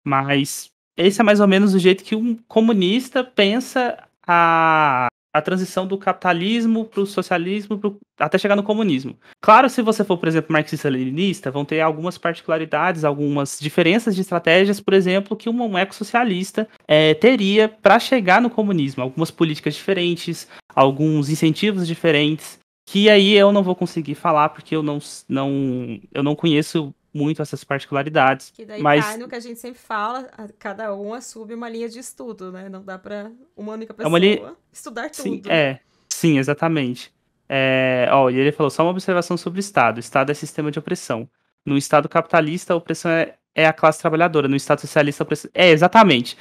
Mas esse é mais ou menos o jeito que um comunista pensa a, a transição do capitalismo para o socialismo pro, até chegar no comunismo. Claro, se você for, por exemplo, marxista-leninista, vão ter algumas particularidades, algumas diferenças de estratégias, por exemplo, que um ecossocialista é, teria para chegar no comunismo. Algumas políticas diferentes, alguns incentivos diferentes, que aí eu não vou conseguir falar porque eu não, não, eu não conheço muito essas particularidades. Que daí mas... cai no que a gente sempre fala, cada um assume uma linha de estudo, né? Não dá para uma única pessoa é uma li... estudar tudo. Sim, é, sim, exatamente. É, ó, e ele falou só uma observação sobre o Estado. O Estado é sistema de opressão. No Estado capitalista, a opressão é, é a classe trabalhadora. No Estado socialista, a opressão... É, exatamente.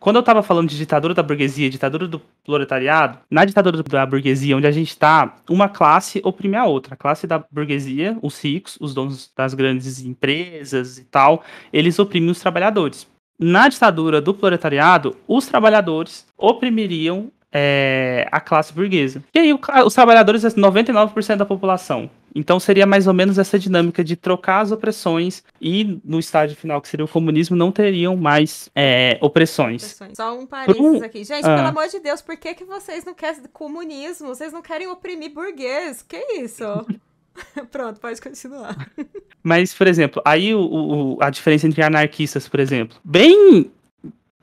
Quando eu estava falando de ditadura da burguesia, ditadura do proletariado, na ditadura da burguesia, onde a gente está, uma classe oprime a outra. A classe da burguesia, os ricos, os donos das grandes empresas e tal, eles oprimem os trabalhadores. Na ditadura do proletariado, os trabalhadores oprimiriam é, a classe burguesa. E aí, os trabalhadores, 99% é, da população, então seria mais ou menos essa dinâmica de trocar as opressões e no estágio final, que seria o comunismo, não teriam mais é, opressões. Só um parênteses então, aqui. Gente, ah. pelo amor de Deus, por que, que vocês não querem comunismo? Vocês não querem oprimir burguês? Que isso? Pronto, pode continuar. Mas, por exemplo, aí o, o, a diferença entre anarquistas, por exemplo, bem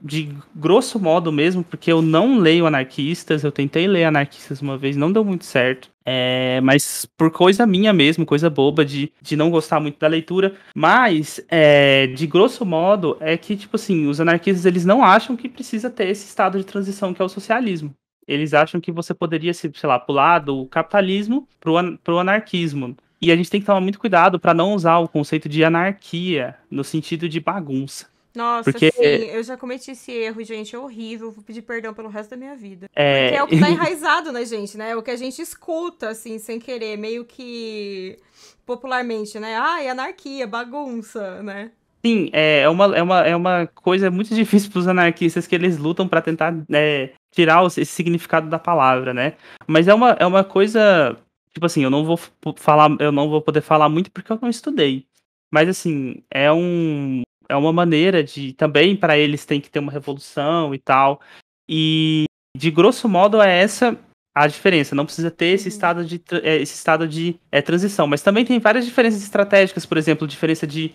de grosso modo mesmo, porque eu não leio anarquistas, eu tentei ler anarquistas uma vez, não deu muito certo. É, mas por coisa minha mesmo, coisa boba de, de não gostar muito da leitura. Mas, é, de grosso modo, é que, tipo assim, os anarquistas eles não acham que precisa ter esse estado de transição que é o socialismo. Eles acham que você poderia, sei lá, pular do capitalismo pro, pro anarquismo. E a gente tem que tomar muito cuidado para não usar o conceito de anarquia no sentido de bagunça nossa, Porque... sim, eu já cometi esse erro, gente, é horrível, vou pedir perdão pelo resto da minha vida. É... Porque é o que tá enraizado na gente, né? É o que a gente escuta, assim, sem querer, meio que popularmente, né? Ah, é anarquia, bagunça, né? Sim, é, é uma, é, uma, é uma coisa muito difícil para os anarquistas que eles lutam para tentar é, tirar esse significado da palavra, né? Mas é uma, é uma coisa, tipo assim, eu não vou falar, eu não vou poder falar muito porque eu não estudei. Mas assim, é um, é uma maneira de também para eles tem que ter uma revolução e tal. E de grosso modo é essa a diferença. Não precisa ter esse uhum. estado de, é, esse estado de é, transição. Mas também tem várias diferenças estratégicas, por exemplo, diferença de,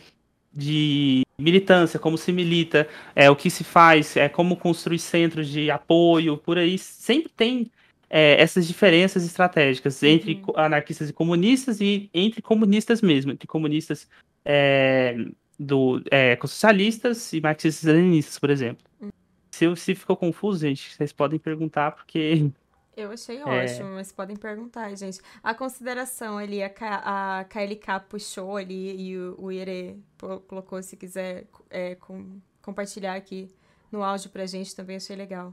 de militância, como se milita, é, o que se faz, é, como construir centros de apoio, por aí. Sempre tem é, essas diferenças estratégicas entre uhum. anarquistas e comunistas e entre comunistas mesmo, entre comunistas. É, do é, socialistas e marxistas-leninistas, por exemplo. Hum. Se, se ficou confuso, gente, vocês podem perguntar, porque eu achei é. ótimo, mas podem perguntar, gente. A consideração ali, a, K, a KLK puxou ali e o, o Ire colocou, se quiser é, com, compartilhar aqui no áudio pra gente, também achei legal.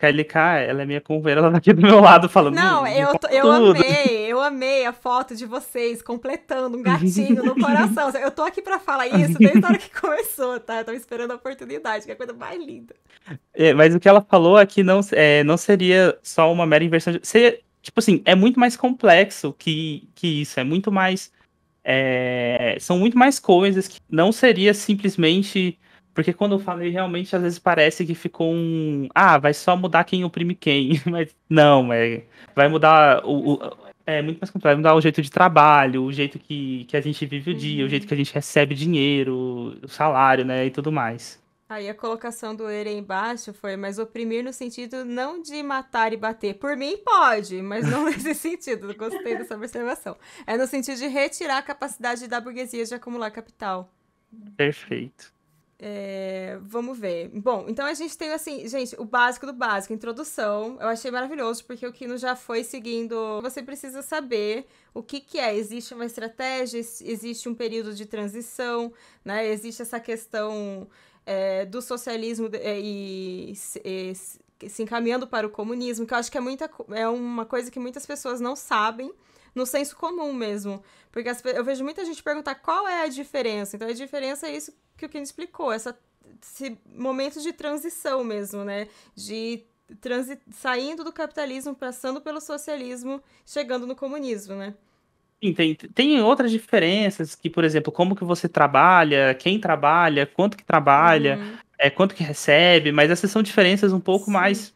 KLK, ela é minha conveira, ela tá aqui do meu lado falando. Não, hum, eu, tô, eu amei, eu amei a foto de vocês completando um gatinho no coração. Eu tô aqui para falar isso desde a hora que começou, tá? Eu tava esperando a oportunidade, que é a coisa mais linda. É, mas o que ela falou aqui é que não, é, não seria só uma mera inversão de. Seria, tipo assim, é muito mais complexo que, que isso, é muito mais. É, são muito mais coisas que não seria simplesmente porque quando eu falei, realmente, às vezes parece que ficou um. Ah, vai só mudar quem oprime quem. Mas não, é. Vai mudar o. o é muito mais complexo, vai mudar o jeito de trabalho, o jeito que, que a gente vive o dia, uhum. o jeito uhum. que a gente recebe dinheiro, o salário, né? E tudo mais. Aí a colocação do Eren embaixo foi, mas oprimir no sentido não de matar e bater. Por mim, pode, mas não nesse sentido. Gostei dessa observação. É no sentido de retirar a capacidade da burguesia de acumular capital. Perfeito. É, vamos ver. Bom, então a gente tem assim, gente, o básico do básico, introdução. Eu achei maravilhoso, porque o Kino já foi seguindo. Você precisa saber o que, que é. Existe uma estratégia, existe um período de transição, né? Existe essa questão é, do socialismo é, e, e se encaminhando para o comunismo, que eu acho que é, muita, é uma coisa que muitas pessoas não sabem no senso comum mesmo. Porque as, eu vejo muita gente perguntar qual é a diferença. Então, a diferença é isso que o Ken explicou, essa, esse momento de transição mesmo, né? De transi saindo do capitalismo, passando pelo socialismo, chegando no comunismo, né? Sim, tem, tem outras diferenças que, por exemplo, como que você trabalha, quem trabalha, quanto que trabalha, uhum. é, quanto que recebe, mas essas são diferenças um pouco Sim. mais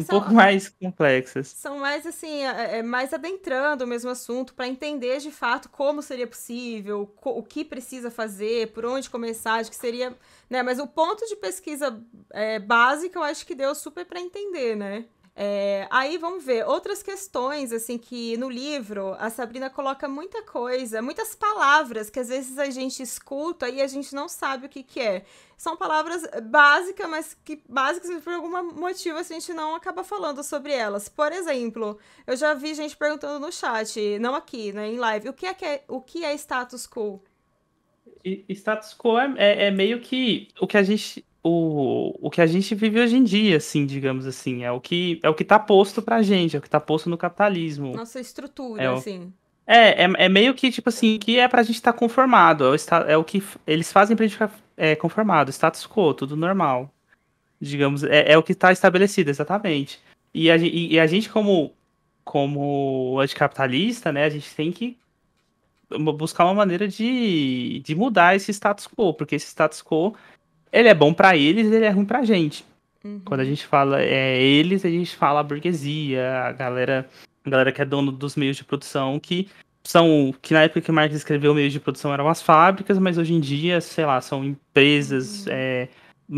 um pouco é mais complexas. São mais assim, é, é, é mais adentrando o mesmo assunto para entender de fato como seria possível, co o que precisa fazer, por onde começar, acho que seria, né? Mas o ponto de pesquisa é, básica eu acho que deu super para entender, né? É, aí vamos ver outras questões assim que no livro a Sabrina coloca muita coisa, muitas palavras que às vezes a gente escuta e a gente não sabe o que, que é. São palavras básicas, mas que básicas por algum motivo a gente não acaba falando sobre elas. Por exemplo, eu já vi gente perguntando no chat, não aqui, né, em live, o que é, que é o que é status quo? E, status quo é, é, é meio que o que a gente o, o que a gente vive hoje em dia, assim, digamos assim. É o que é o que tá posto pra gente, é o que tá posto no capitalismo. Nossa estrutura, é assim. É, é, é, meio que, tipo assim, que é pra gente estar tá conformado. É o, está, é o que eles fazem pra gente ficar é, conformado. Status quo, tudo normal. Digamos, é, é o que está estabelecido, exatamente. E a, e, e a gente, como, como anticapitalista, né, a gente tem que buscar uma maneira de, de mudar esse status quo, porque esse status quo ele é bom para eles, ele é ruim pra gente. Uhum. Quando a gente fala é, eles, a gente fala a burguesia, a galera, a galera que é dono dos meios de produção, que são que na época que Marx escreveu meios de produção eram as fábricas, mas hoje em dia, sei lá, são empresas uhum. é,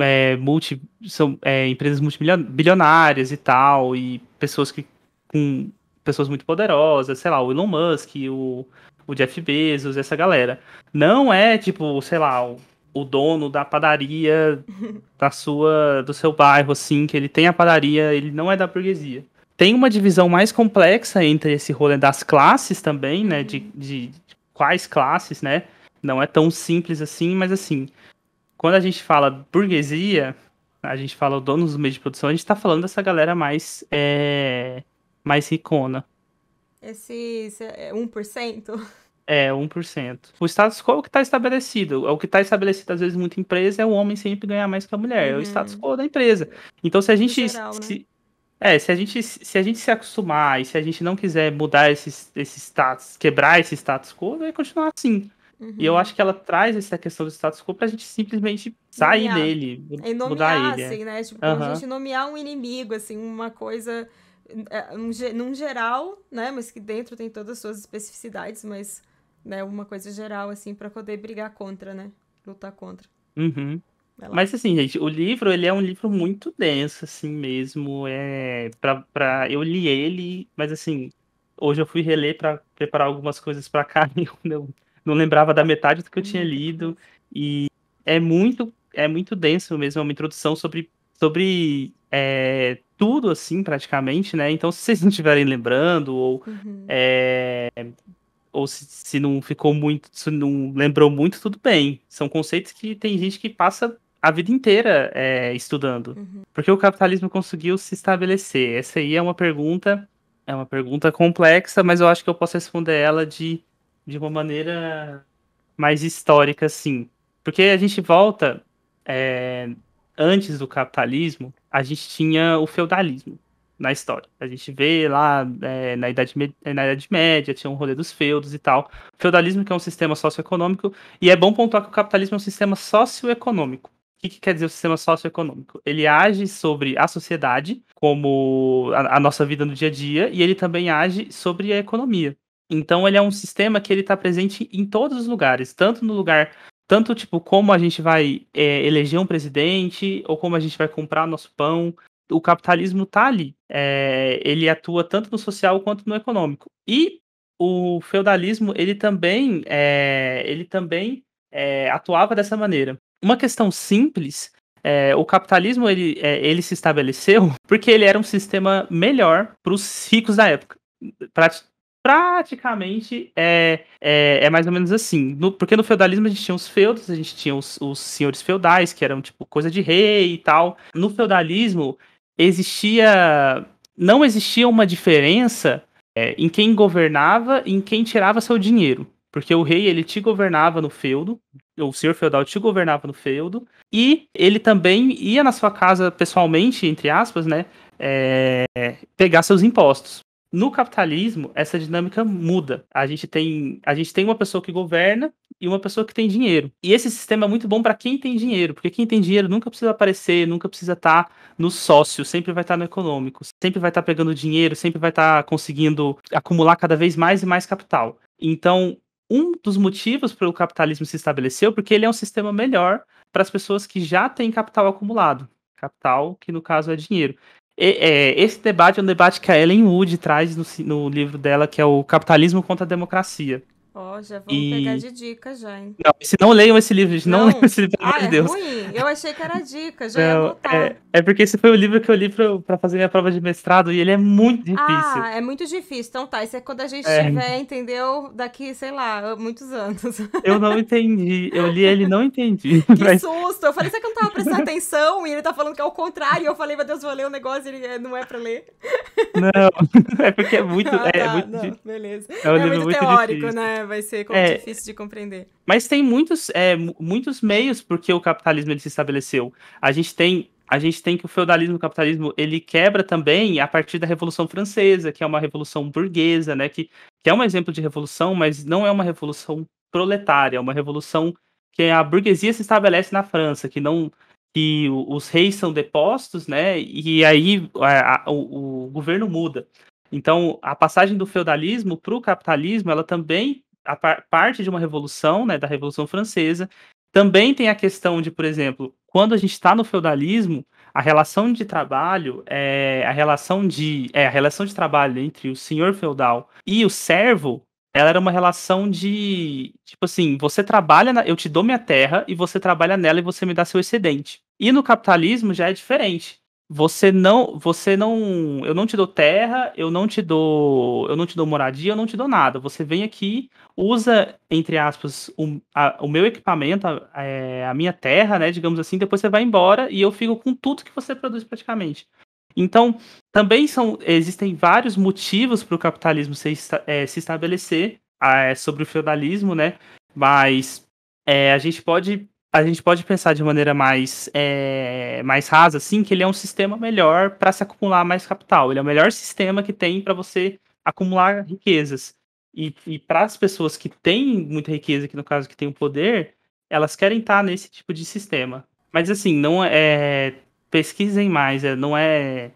é, multi, são é, empresas multibilionárias e tal, e pessoas que com pessoas muito poderosas, sei lá, o Elon Musk, o, o Jeff Bezos, essa galera. Não é tipo, sei lá, o o dono da padaria da sua do seu bairro assim, que ele tem a padaria, ele não é da burguesia. Tem uma divisão mais complexa entre esse rolê das classes também, né, de, de, uhum. de quais classes, né? Não é tão simples assim, mas assim, quando a gente fala burguesia, a gente fala o dono dos meios de produção, a gente tá falando dessa galera mais é, mais ricona. Esse, esse é 1%? É, 1%. O status quo é o que está estabelecido. É o que está estabelecido, às vezes, muita empresa é o homem sempre ganhar mais que a mulher. Uhum. É o uhum. status quo da empresa. Então, se a gente. Geral, né? se, né? É, se a, gente, se a gente se acostumar e se a gente não quiser mudar esse, esse status, quebrar esse status quo, vai continuar assim. Uhum. E eu uhum. acho que ela traz essa questão do status quo pra gente simplesmente sair nomear. dele, e é, nomear, mudar ele. É. Assim, é. né? Tipo, uhum. a gente nomear um inimigo, assim, uma coisa num geral, né? Mas que dentro tem todas as suas especificidades, mas né? Uma coisa geral, assim, para poder brigar contra, né? Lutar contra. Uhum. Mas assim, gente, o livro, ele é um livro muito denso, assim mesmo. É pra, pra... Eu li ele, mas assim, hoje eu fui reler para preparar algumas coisas para cá, e eu não lembrava da metade do que eu tinha uhum. lido. E é muito, é muito denso mesmo, é uma introdução sobre, sobre é, tudo, assim, praticamente, né? Então, se vocês não estiverem lembrando, ou uhum. é, ou se, se não ficou muito, se não lembrou muito, tudo bem. São conceitos que tem gente que passa a vida inteira é, estudando. Uhum. Porque o capitalismo conseguiu se estabelecer? Essa aí é uma pergunta, é uma pergunta complexa, mas eu acho que eu posso responder ela de, de uma maneira mais histórica, sim. Porque a gente volta é, antes do capitalismo, a gente tinha o feudalismo na história. A gente vê lá é, na, idade, é, na Idade Média, tinha um rolê dos feudos e tal. O feudalismo que é um sistema socioeconômico, e é bom pontuar que o capitalismo é um sistema socioeconômico. O que, que quer dizer o sistema socioeconômico? Ele age sobre a sociedade, como a, a nossa vida no dia a dia, e ele também age sobre a economia. Então ele é um sistema que ele está presente em todos os lugares, tanto no lugar tanto tipo como a gente vai é, eleger um presidente ou como a gente vai comprar nosso pão, o capitalismo tá ali. É, ele atua tanto no social quanto no econômico. E o feudalismo, ele também, é, ele também é, atuava dessa maneira. Uma questão simples, é, o capitalismo ele, é, ele se estabeleceu porque ele era um sistema melhor para os ricos da época. praticamente é, é, é, mais ou menos assim. No, porque no feudalismo a gente tinha os feudos, a gente tinha os, os, senhores feudais, que eram tipo coisa de rei e tal. No feudalismo, existia. Não existia uma diferença é, em quem governava e em quem tirava seu dinheiro. Porque o rei, ele te governava no feudo, o senhor feudal te governava no feudo, e ele também ia na sua casa pessoalmente, entre aspas, né, é, pegar seus impostos. No capitalismo, essa dinâmica muda. A gente tem, a gente tem uma pessoa que governa e uma pessoa que tem dinheiro. E esse sistema é muito bom para quem tem dinheiro, porque quem tem dinheiro nunca precisa aparecer, nunca precisa estar tá no sócio, sempre vai estar tá no econômico, sempre vai estar tá pegando dinheiro, sempre vai estar tá conseguindo acumular cada vez mais e mais capital. Então, um dos motivos para o capitalismo se estabeleceu, porque ele é um sistema melhor para as pessoas que já têm capital acumulado. Capital, que no caso é dinheiro. E, é, esse debate é um debate que a Ellen Wood traz no, no livro dela, que é o Capitalismo contra a Democracia Ó, oh, já vamos e... pegar de dica já, hein? Não, se não leiam esse livro, gente, não, não leiam esse livro, pelo ah, amor é de é Deus. Ruim. Eu achei que era dica, já não, ia botar. É, é porque esse foi o livro que eu li para fazer minha prova de mestrado e ele é muito ah, difícil. Ah, é muito difícil. Então tá, isso é quando a gente é. tiver, entendeu? Daqui, sei lá, muitos anos. Eu não entendi. Eu li ele não entendi. Que mas... susto! Eu falei, será que eu não tava prestando atenção? E ele tá falando que é o contrário. Eu falei, meu Deus, vou ler o um negócio e ele eh, não é para ler. Não, é porque é muito. Ah, é tá, é, muito não, beleza. É, um é muito, muito teórico, né? Vai ser é, difícil de compreender. Mas tem muitos, é, muitos meios porque o capitalismo ele se estabeleceu. A gente tem a gente tem que o feudalismo o capitalismo ele quebra também a partir da Revolução Francesa, que é uma revolução burguesa, né? Que, que é um exemplo de revolução, mas não é uma revolução proletária, é uma revolução que a burguesia se estabelece na França, que não que os reis são depostos, né? E aí a, a, o, o governo muda. Então, a passagem do feudalismo para o capitalismo, ela também a par parte de uma revolução, né, da Revolução Francesa. Também tem a questão de, por exemplo, quando a gente está no feudalismo, a relação de trabalho é a relação de é a relação de trabalho entre o senhor feudal e o servo ela era uma relação de tipo assim você trabalha na, eu te dou minha terra e você trabalha nela e você me dá seu excedente e no capitalismo já é diferente você não, você não, eu não te dou terra, eu não te dou, eu não te dou moradia, eu não te dou nada. Você vem aqui, usa entre aspas a, o, meu equipamento, a, é, a, minha terra, né, digamos assim. Depois você vai embora e eu fico com tudo que você produz praticamente. Então, também são, existem vários motivos para o capitalismo se, é, se estabelecer ah, é, sobre o feudalismo, né? Mas é, a gente pode a gente pode pensar de maneira mais, é, mais rasa, assim, que ele é um sistema melhor para se acumular mais capital. Ele é o melhor sistema que tem para você acumular riquezas. E, e para as pessoas que têm muita riqueza, que no caso que tem o poder, elas querem estar tá nesse tipo de sistema. Mas assim, não é. Pesquisem mais, é, não é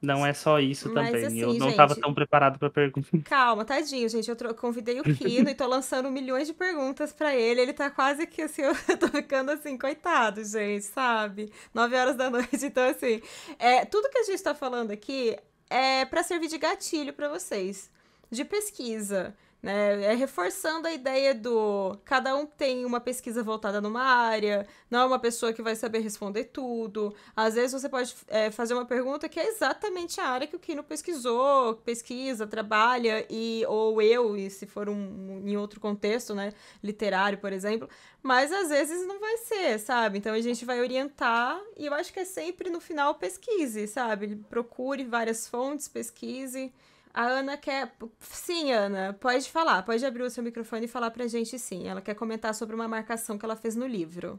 não é só isso Mas, também. Assim, eu não estava tão preparado para pergunta. Calma, tadinho, gente. Eu convidei o Kino e tô lançando milhões de perguntas para ele. Ele tá quase que assim, eu tô ficando assim, coitado, gente, sabe? Nove horas da noite. Então, assim, é, tudo que a gente tá falando aqui é para servir de gatilho para vocês, de pesquisa. Né? É reforçando a ideia do cada um tem uma pesquisa voltada numa área, não é uma pessoa que vai saber responder tudo. Às vezes você pode é, fazer uma pergunta que é exatamente a área que o Kino pesquisou, pesquisa, trabalha, e ou eu, e se for um, um, em outro contexto, né? Literário, por exemplo, mas às vezes não vai ser, sabe? Então a gente vai orientar e eu acho que é sempre no final pesquise, sabe? Procure várias fontes, pesquise. A Ana quer. Sim, Ana, pode falar, pode abrir o seu microfone e falar pra gente sim. Ela quer comentar sobre uma marcação que ela fez no livro.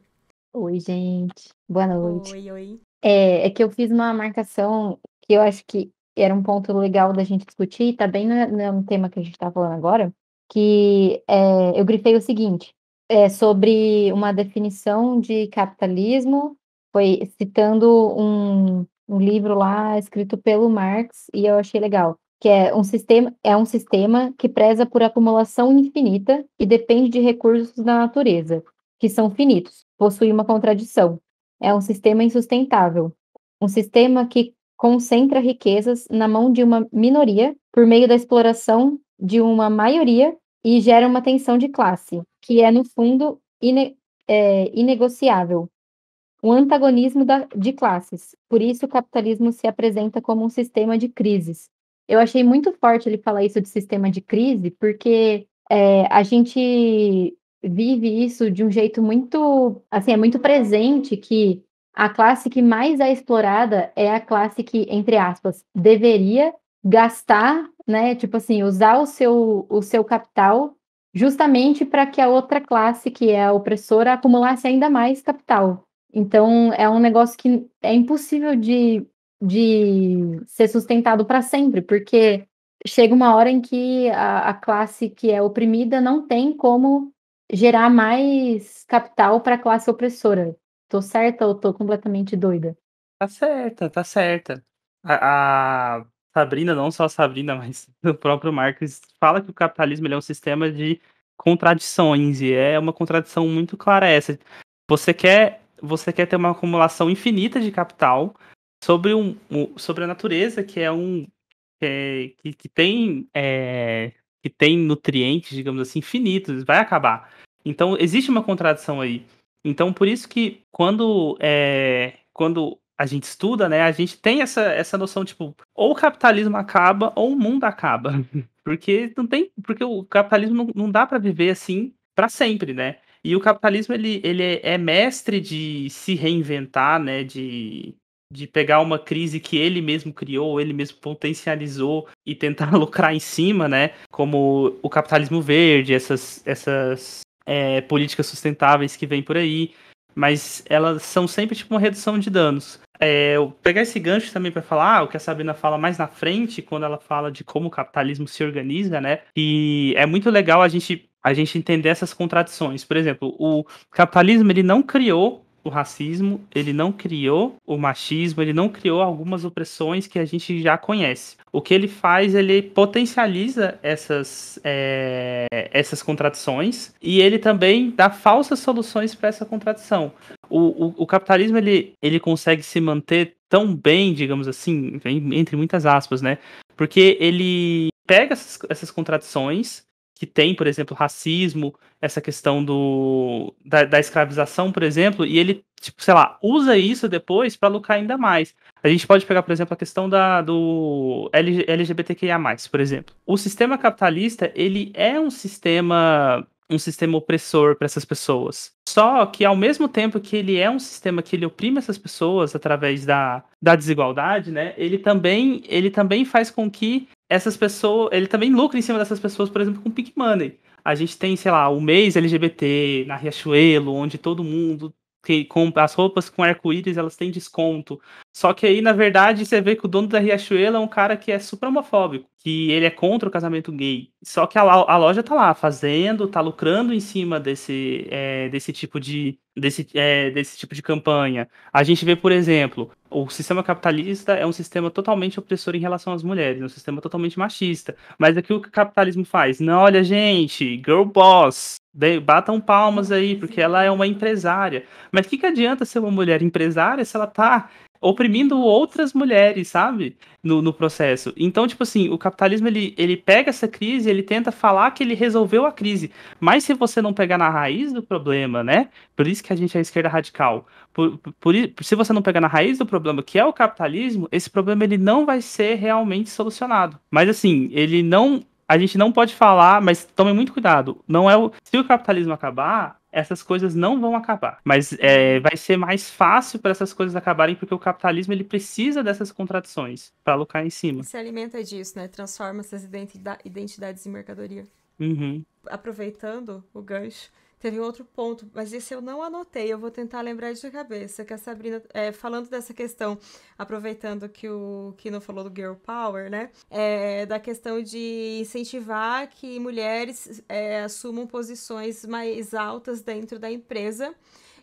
Oi, gente. Boa noite. Oi, oi. É, é que eu fiz uma marcação que eu acho que era um ponto legal da gente discutir, tá bem no, no tema que a gente tá falando agora, que é, eu grifei o seguinte, é sobre uma definição de capitalismo, foi citando um, um livro lá escrito pelo Marx, e eu achei legal que é um sistema é um sistema que preza por acumulação infinita e depende de recursos da natureza, que são finitos, possui uma contradição. É um sistema insustentável, um sistema que concentra riquezas na mão de uma minoria por meio da exploração de uma maioria e gera uma tensão de classe, que é, no fundo, ine é, inegociável. Um antagonismo da, de classes. Por isso, o capitalismo se apresenta como um sistema de crises, eu achei muito forte ele falar isso de sistema de crise, porque é, a gente vive isso de um jeito muito, assim, é muito presente que a classe que mais é explorada é a classe que, entre aspas, deveria gastar, né, tipo assim, usar o seu, o seu capital justamente para que a outra classe, que é a opressora, acumulasse ainda mais capital. Então, é um negócio que é impossível de de ser sustentado para sempre, porque chega uma hora em que a, a, classe que é oprimida não tem como gerar mais capital para a classe opressora. Tô certa ou tô completamente doida? Tá certa, tá certa. A, a Sabrina, não só a Sabrina, mas o próprio Marx fala que o capitalismo é um sistema de contradições e é uma contradição muito clara essa. Você quer você quer ter uma acumulação infinita de capital, sobre, um, um, sobre a natureza, que é um. É, que, que, tem. É, que tem nutrientes, digamos assim, infinitos, vai acabar. Então, existe uma contradição aí. Então, por isso que quando, é, quando a gente estuda, né, a gente tem essa, essa noção, tipo, ou o capitalismo acaba ou o mundo acaba. Porque não tem. Porque o capitalismo não, não dá para viver assim para sempre, né? E o capitalismo ele, ele é, é mestre de se reinventar, né? De, de pegar uma crise que ele mesmo criou, ele mesmo potencializou e tentar lucrar em cima, né? Como o capitalismo verde, essas, essas é, políticas sustentáveis que vem por aí, mas elas são sempre tipo uma redução de danos. É, eu pegar esse gancho também para falar ah, o que a Sabina fala mais na frente, quando ela fala de como o capitalismo se organiza, né? E é muito legal a gente a gente entender essas contradições. Por exemplo, o capitalismo ele não criou o racismo, ele não criou o machismo, ele não criou algumas opressões que a gente já conhece. O que ele faz, ele potencializa essas, é, essas contradições e ele também dá falsas soluções para essa contradição. O, o, o, capitalismo ele, ele consegue se manter tão bem, digamos assim, entre muitas aspas, né? Porque ele pega essas, essas contradições, que tem, por exemplo, racismo, essa questão do, da, da escravização, por exemplo, e ele, tipo, sei lá, usa isso depois para lucrar ainda mais. A gente pode pegar, por exemplo, a questão da, do LGBTQIA, por exemplo. O sistema capitalista, ele é um sistema um sistema opressor para essas pessoas. Só que ao mesmo tempo que ele é um sistema que ele oprime essas pessoas através da, da desigualdade, né? Ele também, ele também faz com que essas pessoas, ele também lucra em cima dessas pessoas, por exemplo, com Pink Money. A gente tem, sei lá, o mês LGBT na Riachuelo, onde todo mundo que compra as roupas com arco-íris, elas têm desconto. Só que aí, na verdade, você vê que o dono da Riachuelo é um cara que é super homofóbico, que ele é contra o casamento gay. Só que a, a loja tá lá fazendo, tá lucrando em cima desse, é, desse, tipo de, desse, é, desse tipo de campanha. A gente vê, por exemplo, o sistema capitalista é um sistema totalmente opressor em relação às mulheres, é um sistema totalmente machista. Mas aqui o que o capitalismo faz? Não, olha, gente, girl boss, batam palmas aí, porque ela é uma empresária. Mas o que, que adianta ser uma mulher empresária se ela tá oprimindo outras mulheres, sabe? No, no processo. Então, tipo assim, o capitalismo ele, ele pega essa crise, ele tenta falar que ele resolveu a crise. Mas se você não pegar na raiz do problema, né? Por isso que a gente é a esquerda radical. Por, por, se você não pegar na raiz do problema, que é o capitalismo, esse problema ele não vai ser realmente solucionado. Mas assim, ele não a gente não pode falar, mas tome muito cuidado. Não é o se o capitalismo acabar, essas coisas não vão acabar. Mas é, vai ser mais fácil para essas coisas acabarem, porque o capitalismo ele precisa dessas contradições para lucrar em cima. Se alimenta disso, né? Transforma essas identidades em mercadoria. Uhum. Aproveitando o gancho, Teve outro ponto, mas esse eu não anotei, eu vou tentar lembrar de cabeça, que a Sabrina, é, falando dessa questão, aproveitando que o Kino falou do Girl Power, né? É, da questão de incentivar que mulheres é, assumam posições mais altas dentro da empresa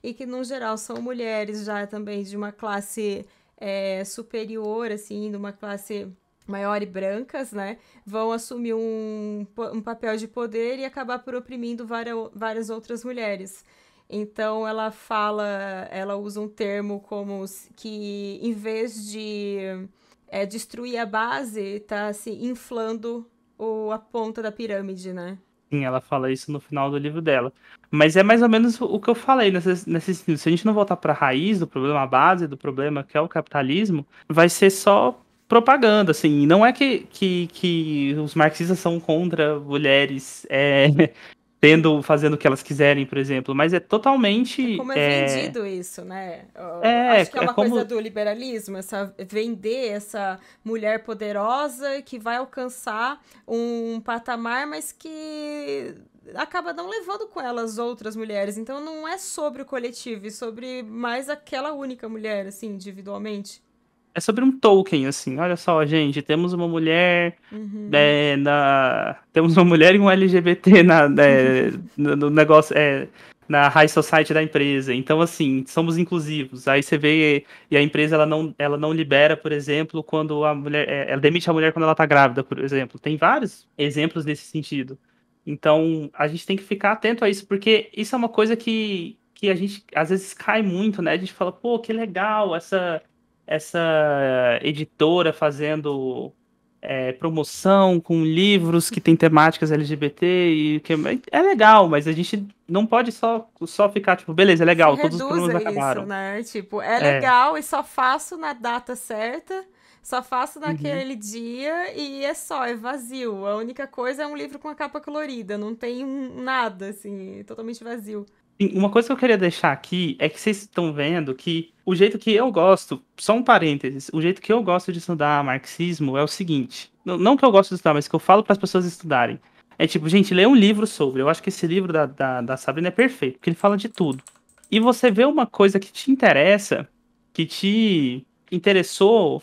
e que, no geral, são mulheres já também de uma classe é, superior, assim, de uma classe maior e brancas, né, vão assumir um, um papel de poder e acabar por oprimindo várias, várias outras mulheres. Então ela fala, ela usa um termo como que em vez de é, destruir a base, tá se assim, inflando o, a ponta da pirâmide, né? Sim, ela fala isso no final do livro dela. Mas é mais ou menos o que eu falei nesse, nesse sentido. Se a gente não voltar para a raiz do problema, a base do problema, que é o capitalismo, vai ser só propaganda, assim. Não é que, que, que os marxistas são contra mulheres é, tendo, fazendo o que elas quiserem, por exemplo, mas é totalmente. É como é, é, vendido isso, né? é, Acho que é, é uma como... coisa do liberalismo, essa vender essa mulher poderosa que vai alcançar um patamar, mas que acaba não levando com elas outras mulheres. Então não é sobre o coletivo, é sobre mais aquela única mulher, assim, individualmente é sobre um Tolkien, assim. Olha só, gente, temos uma mulher uhum. é, na... Temos uma mulher e um LGBT na, né, no, no, negócio. É, na high society da empresa. Então, assim, somos inclusivos. Aí você vê e a empresa ela não, ela não libera, por exemplo, quando a mulher. É, ela demite a mulher quando ela tá grávida, por exemplo. Tem vários exemplos nesse sentido. Então, a gente tem que ficar atento a isso, porque isso é uma coisa que, que a gente às vezes cai muito, né? A gente fala, pô, que legal essa essa editora fazendo é, promoção com livros que tem temáticas LGBT e que é legal, mas a gente não pode só, só ficar tipo, beleza, é legal, Se todos os problemas isso, acabaram. Né? Tipo, é, é. legal é. e só faço na data certa, só faço uhum. naquele uhum. dia e é só, é vazio. A única coisa é um livro com a capa colorida, não tem nada assim, totalmente vazio. Uma coisa que eu queria deixar aqui é que vocês estão vendo que o jeito que eu gosto, só um parênteses, o jeito que eu gosto de estudar marxismo é o seguinte, não que eu gosto de estudar, mas que eu falo para as pessoas estudarem. É tipo, gente, lê um livro sobre. Eu acho que esse livro da, da, da Sabrina é perfeito, porque ele fala de tudo. E você vê uma coisa que te interessa, que te interessou,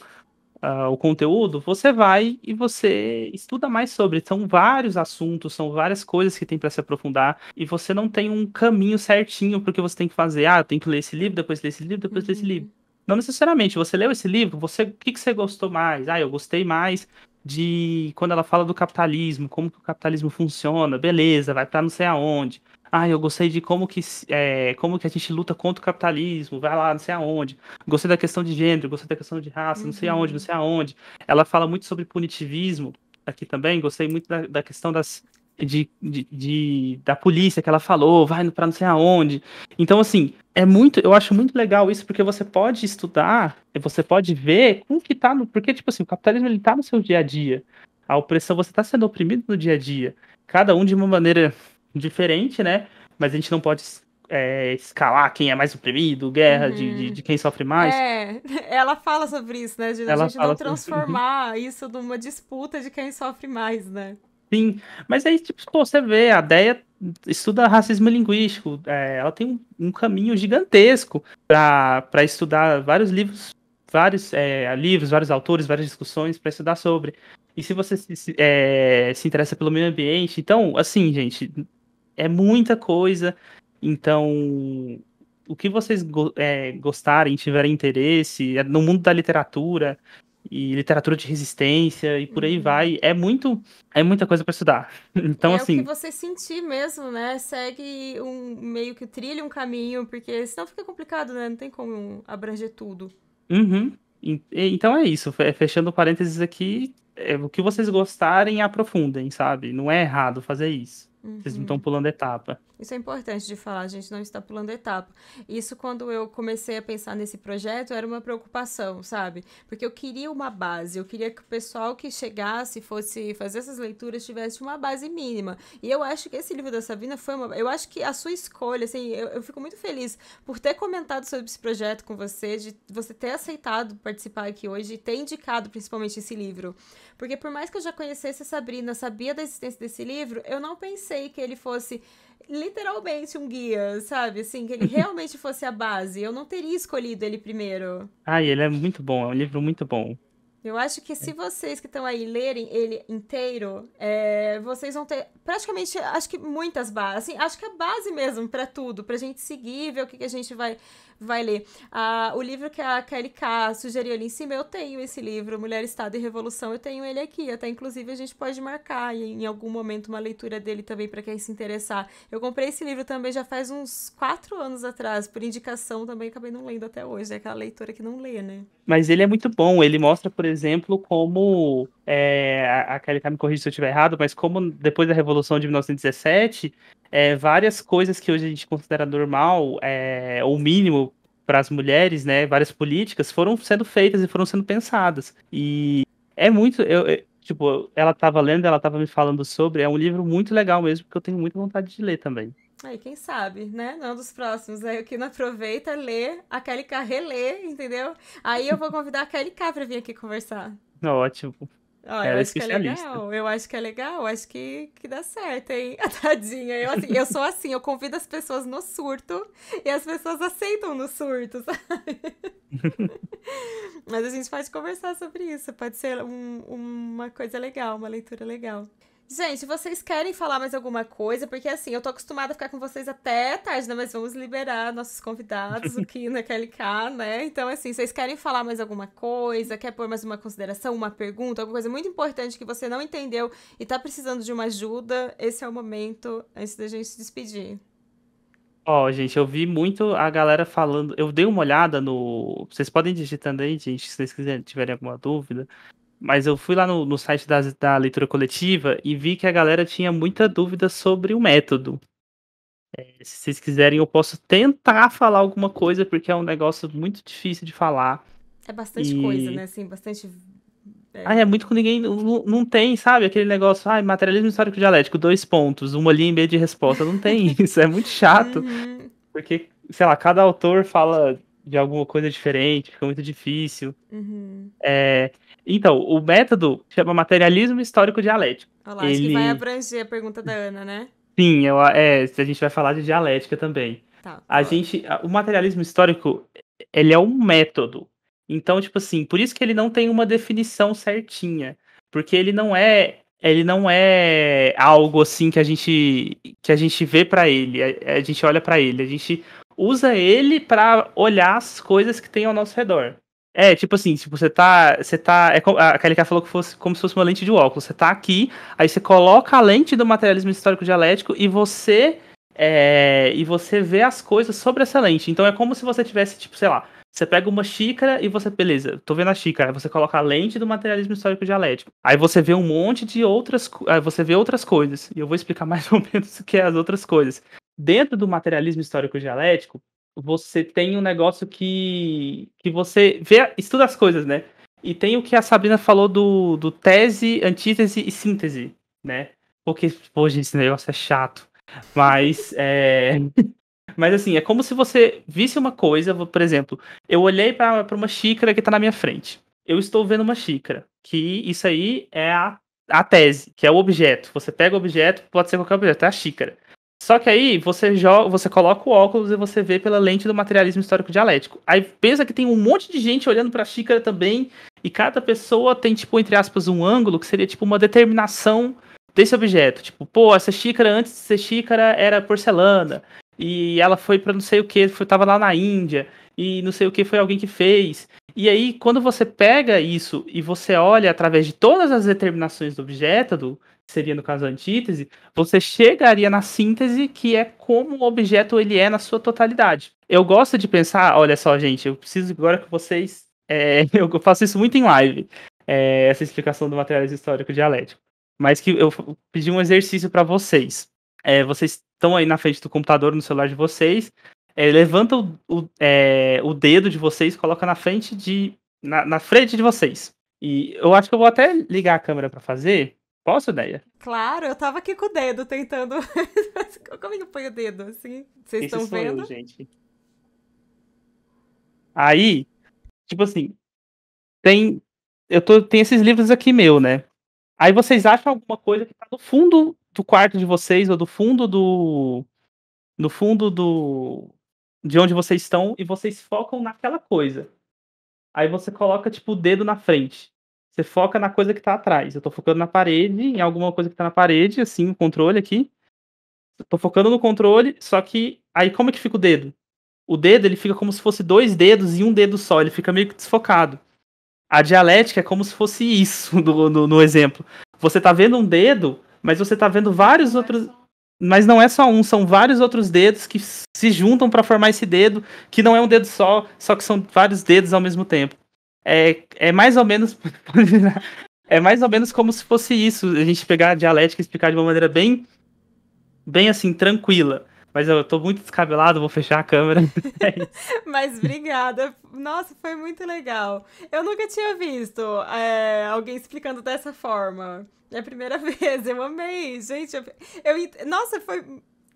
uh, o conteúdo, você vai e você estuda mais sobre. São vários assuntos, são várias coisas que tem para se aprofundar e você não tem um caminho certinho porque você tem que fazer. Ah, tem que ler esse livro, depois ler esse livro, depois uhum. ler esse livro. Uhum. Não necessariamente. Você leu esse livro, você, o que, que você gostou mais? Ah, eu gostei mais de quando ela fala do capitalismo, como que o capitalismo funciona, beleza, vai para não sei aonde. Ah, eu gostei de como que, é, como que a gente luta contra o capitalismo, vai lá, não sei aonde. Gostei da questão de gênero, gostei da questão de raça, uhum. não sei uhum. aonde, não sei aonde. Ela fala muito sobre punitivismo aqui também, gostei muito da, da questão das, de, de, de, da polícia que ela falou, vai para não sei aonde. Então, assim, é muito, eu acho muito legal isso, porque você pode estudar, você pode ver como que tá no. Porque, tipo assim, o capitalismo ele tá no seu dia a dia. A opressão, você está sendo oprimido no dia a dia. Cada um de uma maneira diferente, né? Mas a gente não pode é, escalar quem é mais oprimido, guerra uhum. de, de, uhum. de, quem sofre mais. É, ela fala sobre isso, né? De ela a gente não transformar isso. isso numa disputa de quem sofre mais, né? Sim, mas aí, tipo, pô, você vê, a Deia estuda racismo linguístico, é, ela tem um, um caminho gigantesco para estudar vários livros, vários é, livros, vários autores, várias discussões para estudar sobre. E se você se, se, é, se interessa pelo meio ambiente, então, assim, gente, é muita coisa. Então, o que vocês é, gostarem, tiverem interesse, é no mundo da literatura e literatura de resistência e por aí uhum. vai, é muito é muita coisa para estudar. Então é assim, o que você sentir mesmo, né? Segue um meio que trilha um caminho, porque senão fica complicado, né? Não tem como abranger tudo. Uhum. Então é isso, fechando parênteses aqui, é, o que vocês gostarem, aprofundem, sabe? Não é errado fazer isso. Uhum. Vocês não estão uhum. pulando etapa. Isso é importante de falar, a gente não está pulando etapa. Isso, quando eu comecei a pensar nesse projeto, era uma preocupação, sabe? Porque eu queria uma base, eu queria que o pessoal que chegasse, fosse fazer essas leituras, tivesse uma base mínima. E eu acho que esse livro da Sabina foi uma. Eu acho que a sua escolha, assim, eu, eu fico muito feliz por ter comentado sobre esse projeto com você, de você ter aceitado participar aqui hoje e ter indicado principalmente esse livro. Porque por mais que eu já conhecesse a Sabrina, sabia da existência desse livro, eu não pensei que ele fosse literalmente um guia, sabe? Assim, que ele realmente fosse a base. Eu não teria escolhido ele primeiro. Ah, ele é muito bom, é um livro muito bom. Eu acho que se é. vocês que estão aí lerem ele inteiro, é, vocês vão ter praticamente, acho que muitas bases. Assim, acho que é base mesmo para tudo, para a gente seguir, ver o que, que a gente vai, vai ler. Ah, o livro que a Kelly K sugeriu ali em cima, eu tenho esse livro, Mulher, Estado e Revolução, eu tenho ele aqui. Até inclusive a gente pode marcar em algum momento uma leitura dele também para quem se interessar. Eu comprei esse livro também já faz uns quatro anos atrás, por indicação também, acabei não lendo até hoje. É aquela leitora que não lê, né? Mas ele é muito bom, ele mostra, por exemplo, exemplo, como é, a Kelly me corrija se eu estiver errado, mas como depois da Revolução de 1917, é, várias coisas que hoje a gente considera normal, é, ou mínimo para as mulheres, né, várias políticas, foram sendo feitas e foram sendo pensadas. E é muito... Eu, eu, tipo, ela estava tá lendo, ela estava me falando sobre, é um livro muito legal mesmo, que eu tenho muita vontade de ler também. Aí, quem sabe, né? Não é dos próximos. Aí né? o Kino aproveita, é lê, a Kelly K relê, entendeu? Aí eu vou convidar a Kelly K pra vir aqui conversar. Ótimo. Ó, é eu acho que é legal, eu acho que é legal, acho que, que dá certo, hein? tadinha. Eu, assim, eu sou assim, eu convido as pessoas no surto e as pessoas aceitam no surto, sabe? Mas a gente pode conversar sobre isso, pode ser um, uma coisa legal, uma leitura legal. Gente, vocês querem falar mais alguma coisa? Porque assim, eu tô acostumada a ficar com vocês até tarde, né? Mas vamos liberar nossos convidados, o Kina, aquele é KLK, né? Então, assim, vocês querem falar mais alguma coisa? Quer pôr mais uma consideração, uma pergunta, alguma coisa muito importante que você não entendeu e tá precisando de uma ajuda? Esse é o momento antes da gente se despedir. Ó, oh, gente, eu vi muito a galera falando. Eu dei uma olhada no. Vocês podem digitando aí, gente, se vocês quiserem, tiverem alguma dúvida mas eu fui lá no, no site da, da leitura coletiva e vi que a galera tinha muita dúvida sobre o método. É, se vocês quiserem, eu posso tentar falar alguma coisa, porque é um negócio muito difícil de falar. É bastante e... coisa, né? Assim, bastante. Ah, é muito com ninguém. Não, não tem, sabe? Aquele negócio, ah, materialismo histórico dialético, dois pontos, uma linha em meio de resposta. Não tem isso, é muito chato. Uhum. Porque, sei lá, cada autor fala de alguma coisa diferente, fica muito difícil. Uhum. É, então, o método chama materialismo histórico dialético. Olha lá, Ele... acho que vai abranger a pergunta da Ana, né? Sim, eu, é, a gente vai falar de dialética também. Tá, a gente, o materialismo histórico, ele é um método. Então, tipo assim, por isso que ele não tem uma definição certinha, porque ele não é ele não é algo assim que a gente que a gente vê para ele, a, a, gente olha para ele, a gente usa ele para olhar as coisas que tem ao nosso redor. É, tipo assim, tipo, você tá. Você tá. É, a KLK falou que fosse como se fosse uma lente de óculos. Você tá aqui, aí você coloca a lente do materialismo histórico dialético e você. É, e você vê as coisas sobre essa lente. Então é como se você tivesse, tipo, sei lá, você pega uma xícara e você, beleza, tô vendo a xícara, aí você coloca a lente do materialismo histórico dialético. Aí você vê um monte de outras, aí você vê outras coisas. E eu vou explicar mais ou menos o que é as outras coisas. Dentro do materialismo histórico dialético, você tem um negócio que, que você vê, estuda as coisas, né? E tem o que a Sabrina falou do, do tese, antítese e síntese, né? Porque, pô, gente, esse negócio é chato. Mas, é... Mas assim, é como se você visse uma coisa, por exemplo, eu olhei para uma xícara que está na minha frente. Eu estou vendo uma xícara, que isso aí é a, a tese, que é o objeto. Você pega o objeto, pode ser qualquer objeto, é a xícara. Só que aí você joga, você coloca o óculos e você vê pela lente do materialismo histórico dialético. Aí pensa que tem um monte de gente olhando para a xícara também, e cada pessoa tem tipo entre aspas um ângulo que seria tipo uma determinação desse objeto, tipo, pô, essa xícara antes de ser xícara era porcelana e ela foi para não sei o que, foi tava lá na Índia e não sei o que foi alguém que fez. E aí quando você pega isso e você olha através de todas as determinações do objeto, do, seria no caso a antítese, você chegaria na síntese que é como o objeto ele é na sua totalidade. Eu gosto de pensar, olha só, gente, eu preciso agora que vocês. É, eu faço isso muito em live, é, essa explicação do materialismo histórico dialético. Mas que eu pedi um exercício para vocês. É, vocês estão aí na frente do computador, no celular de vocês, é, levanta o, o, é, o, dedo de vocês, coloca na frente de. na, na frente de vocês. E eu acho que eu vou até ligar a câmera para fazer, Posso, ideia? Claro, eu tava aqui com o dedo tentando. Como é que eu ponho o dedo assim? Vocês Esse estão vendo? Eu, gente. Aí, tipo assim, tem. Eu tô, tem esses livros aqui meu, né? Aí vocês acham alguma coisa que tá no fundo do quarto de vocês, ou do fundo do. No fundo do. De onde vocês estão, e vocês focam naquela coisa. Aí você coloca, tipo, o dedo na frente. Você foca na coisa que está atrás. Eu estou focando na parede, em alguma coisa que está na parede, assim, o controle aqui. Estou focando no controle, só que aí como é que fica o dedo? O dedo ele fica como se fosse dois dedos e um dedo só, ele fica meio que desfocado. A dialética é como se fosse isso no, no, no exemplo. Você está vendo um dedo, mas você está vendo vários é outros mas não é só um, são vários outros dedos que se juntam para formar esse dedo, que não é um dedo só, só que são vários dedos ao mesmo tempo é, é mais ou menos. é mais ou menos como se fosse isso, a gente pegar a dialética e explicar de uma maneira bem. bem assim, tranquila. Mas eu tô muito descabelado, vou fechar a câmera. É Mas obrigada. Nossa, foi muito legal. Eu nunca tinha visto é, alguém explicando dessa forma. É a primeira vez, eu amei. Gente, eu, eu nossa, foi.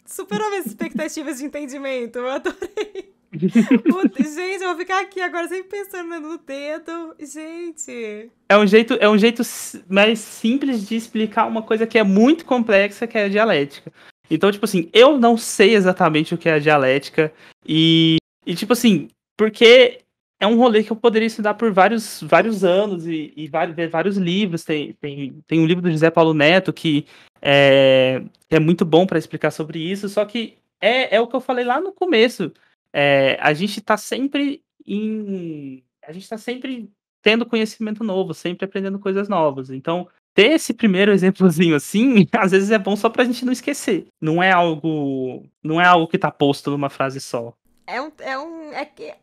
Superou minhas expectativas de entendimento. Eu adorei gente, eu vou ficar aqui agora sempre pensando no dedo. Gente. É um jeito, é um jeito mais simples de explicar uma coisa que é muito complexa, que é a dialética. Então, tipo assim, eu não sei exatamente o que é a dialética. E, e tipo assim, porque é um rolê que eu poderia estudar por vários, vários anos e, e vários, vários livros. Tem, tem, tem um livro do José Paulo Neto que é, que é muito bom para explicar sobre isso, só que é, é o que eu falei lá no começo é, a gente está sempre em. A gente está sempre tendo conhecimento novo, sempre aprendendo coisas novas. Então, ter esse primeiro exemplozinho assim, às vezes é bom só pra gente não esquecer. Não é algo, não é algo que tá posto numa frase só é um, é um é que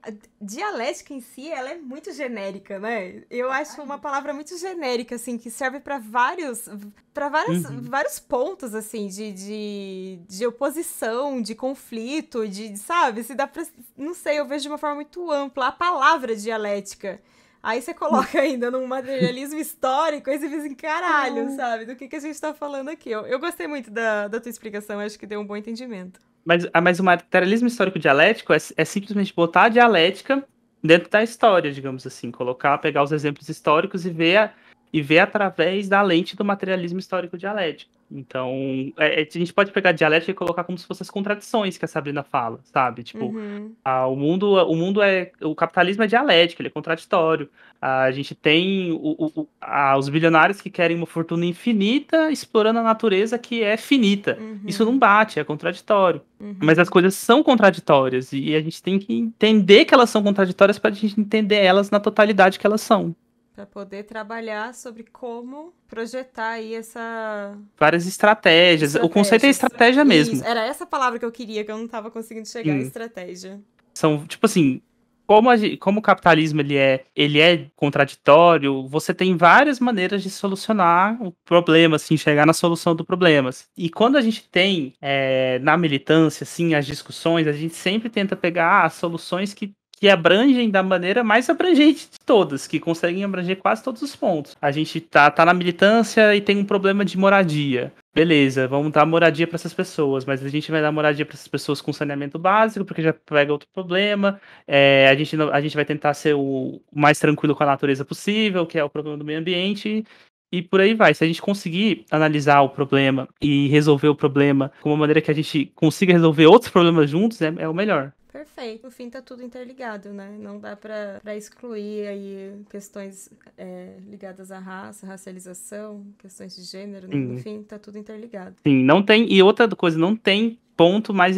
dialética em si ela é muito genérica né eu acho uma palavra muito genérica assim que serve para vários para vários uhum. vários pontos assim de, de, de oposição de conflito de sabe se dá pra, não sei eu vejo de uma forma muito ampla a palavra dialética Aí você coloca ainda num materialismo histórico, aí você fica assim, caralho, sabe? Do que, que a gente tá falando aqui. Eu, eu gostei muito da, da tua explicação, acho que deu um bom entendimento. Mas, ah, mas o materialismo histórico dialético é, é simplesmente botar a dialética dentro da história, digamos assim, colocar, pegar os exemplos históricos e ver, e ver através da lente do materialismo histórico dialético. Então, é, é, a gente pode pegar dialética e colocar como se fossem as contradições que a Sabrina fala, sabe? Tipo, uhum. Ah, o mundo o mundo é. O capitalismo é dialético, ele é contraditório. Ah, a gente tem o, o, os bilionários que querem uma fortuna infinita explorando a natureza que é finita. Uhum. Isso não bate, é contraditório. Uhum. Mas as coisas são contraditórias e a gente tem que entender que elas são contraditórias para a gente entender elas na totalidade que elas são para poder trabalhar sobre como projetar aí essa várias estratégias. estratégias. O conceito é estratégia mesmo. Era essa palavra que eu queria que eu não estava conseguindo chegar, hum. estratégia. São tipo assim, como, a, como o capitalismo ele é, ele é contraditório, você tem várias maneiras de solucionar o problema, assim, chegar na solução do problema. E quando a gente tem é, na militância, assim, as discussões, a gente sempre tenta pegar as ah, soluções que que abrangem da maneira mais abrangente de todas, que conseguem abranger quase todos os pontos. A gente tá, tá na militância e tem um problema de moradia. Beleza, vamos dar moradia para essas pessoas, mas a gente vai dar moradia para essas pessoas com saneamento básico, porque já pega outro problema. É, a, gente, a gente vai tentar ser o mais tranquilo com a natureza possível, que é o problema do meio ambiente, e por aí vai. Se a gente conseguir analisar o problema e resolver o problema de uma maneira que a gente consiga resolver outros problemas juntos, é, é o melhor. Perfeito. No fim, tá tudo interligado, né? Não dá para excluir aí questões é, ligadas à raça, racialização, questões de gênero, né? no fim, tá tudo interligado. Sim, não tem. E outra coisa, não tem ponto mais,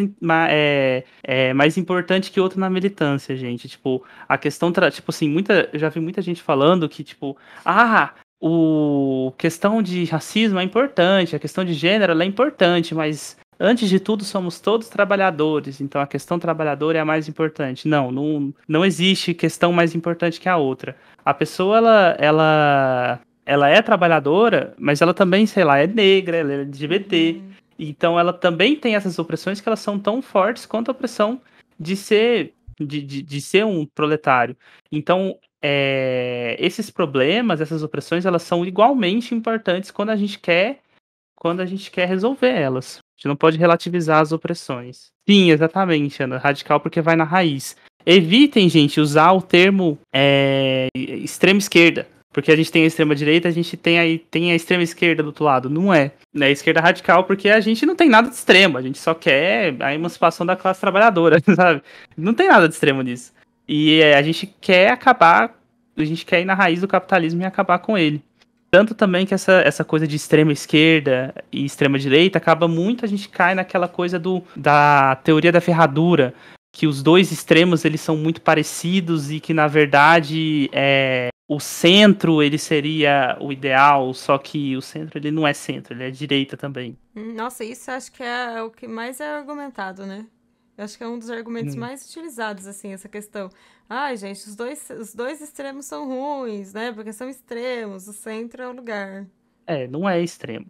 é, é, mais importante que outro na militância, gente. Tipo, a questão, tipo assim, muita, eu já vi muita gente falando que, tipo, ah, o questão de racismo é importante, a questão de gênero é importante, mas antes de tudo, somos todos trabalhadores, então a questão trabalhadora é a mais importante. Não, não, não existe questão mais importante que a outra. A pessoa, ela, ela, ela é trabalhadora, mas ela também, sei lá, é negra, ela é LGBT. Uhum. Então ela também tem essas opressões que elas são tão fortes quanto a opressão de ser, de, de, de ser um proletário. Então é, esses problemas, essas opressões, elas são igualmente importantes quando a gente quer quando a gente quer resolver elas. A gente não pode relativizar as opressões. Sim, exatamente, Ana. Radical porque vai na raiz. Evitem, gente, usar o termo é, extrema esquerda. Porque a gente tem a extrema direita, a gente tem a, tem a extrema esquerda do outro lado. Não é. É esquerda radical porque a gente não tem nada de extremo. A gente só quer a emancipação da classe trabalhadora, sabe? Não tem nada de extremo nisso. E é, a gente quer acabar, a gente quer ir na raiz do capitalismo e acabar com ele. Tanto também que essa, essa coisa de extrema esquerda e extrema direita acaba muito, a gente cai naquela coisa do, da teoria da ferradura, que os dois extremos eles são muito parecidos e que na verdade é, o centro ele seria o ideal, só que o centro ele não é centro, ele é direita também. Nossa, isso acho que é o que mais é argumentado, né? Eu acho que é um dos argumentos hum. mais utilizados, assim, essa questão. Ai, ah, gente, os dois, os dois extremos são ruins, né? Porque são extremos, o centro é o lugar. É, não é extremo.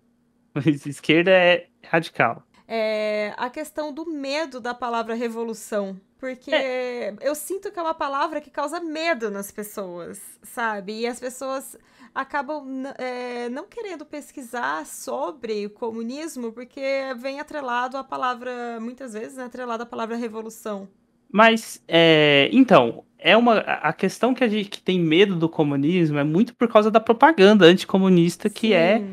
Mas esquerda é radical. É a questão do medo da palavra revolução. Porque é. eu sinto que é uma palavra que causa medo nas pessoas, sabe? E as pessoas acabam é, não querendo pesquisar sobre o comunismo, porque vem atrelado a palavra, muitas vezes, né, atrelado à palavra revolução. Mas, é, então, é uma a questão que a gente que tem medo do comunismo é muito por causa da propaganda anticomunista que é,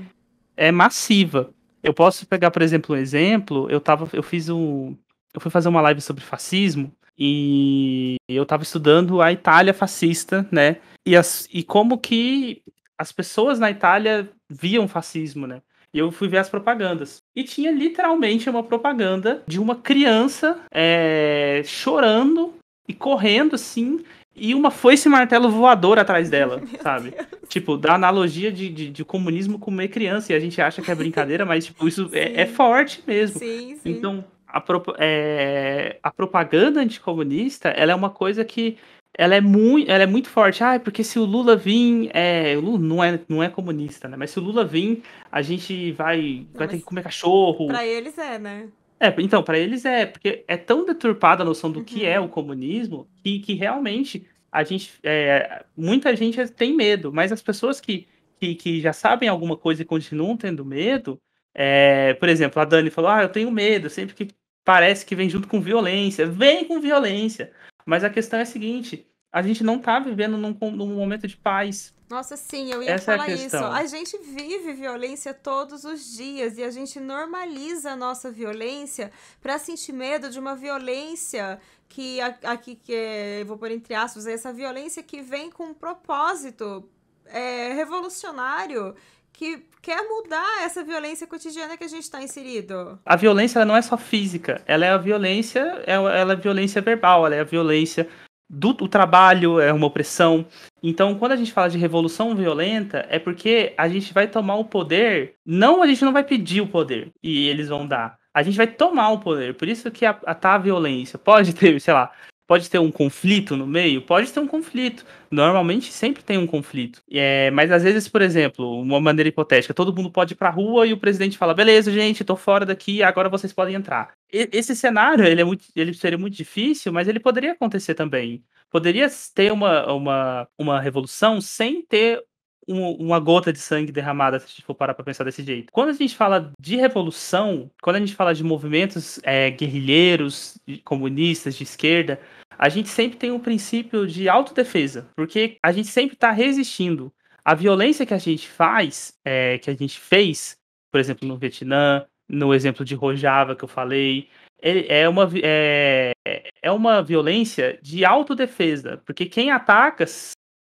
é massiva. Eu posso pegar, por exemplo, um exemplo, eu, tava, eu fiz um, eu fui fazer uma live sobre fascismo e eu estava estudando a Itália fascista, né? E, as, e como que as pessoas na Itália viam fascismo, né? E eu fui ver as propagandas. E tinha literalmente uma propaganda de uma criança é, chorando e correndo assim, e uma foice martelo voador atrás dela, Meu sabe? Deus. Tipo, da analogia de, de, de, comunismo comer criança, e a gente acha que é brincadeira, mas tipo, isso é, é, forte mesmo. Sim, sim. Então, a, pro, é, a propaganda anticomunista ela é uma coisa que ela é muito, ela é muito forte. Ah, é porque se o Lula vir, é, o Lula não é, não é comunista, né? Mas se o Lula vir, a gente vai, não, vai ter que comer cachorro. Para eles é, né? É, então, para eles é, porque é tão deturpada a noção do uhum. que é o comunismo que, que realmente a gente, é, muita gente tem medo, mas as pessoas que, que, que já sabem alguma coisa e continuam tendo medo, é, por exemplo, a Dani falou, ah, eu tenho medo, sempre que parece que vem junto com violência. Vem com violência. Mas a questão é a seguinte: a gente não tá vivendo num, num momento de paz. Nossa, sim, eu ia Essa falar é a isso. A gente vive violência todos os dias e a gente normaliza a nossa violência para sentir medo de uma violência que aqui que é, vou pôr entre aspas, é essa violência que vem com um propósito é, revolucionário que quer mudar essa violência cotidiana que a gente está inserido. A violência ela não é só física, ela é a violência, é ela é violência verbal, ela é a violência do, trabalho, é uma opressão. Então, quando a gente fala de revolução violenta, é porque a gente vai tomar o poder, não a gente não vai pedir o poder e eles vão dar. A gente vai tomar o poder, por isso que a, a tá a violência. Pode ter, sei lá, Pode ter um conflito no meio? Pode ter um conflito. Normalmente sempre tem um conflito. É, mas às vezes, por exemplo, uma maneira hipotética, todo mundo pode ir pra rua e o presidente fala: beleza, gente, tô fora daqui, agora vocês podem entrar. E, esse cenário ele, é muito, ele seria muito difícil, mas ele poderia acontecer também. Poderia ter uma, uma, uma revolução sem ter uma gota de sangue derramada, se a gente for parar pra pensar desse jeito. Quando a gente fala de revolução, quando a gente fala de movimentos é, guerrilheiros, comunistas, de esquerda, a gente sempre tem um princípio de autodefesa, porque a gente sempre está resistindo. A violência que a gente faz, é, que a gente fez, por exemplo, no Vietnã, no exemplo de Rojava que eu falei, é uma, é, é uma violência de autodefesa, porque quem ataca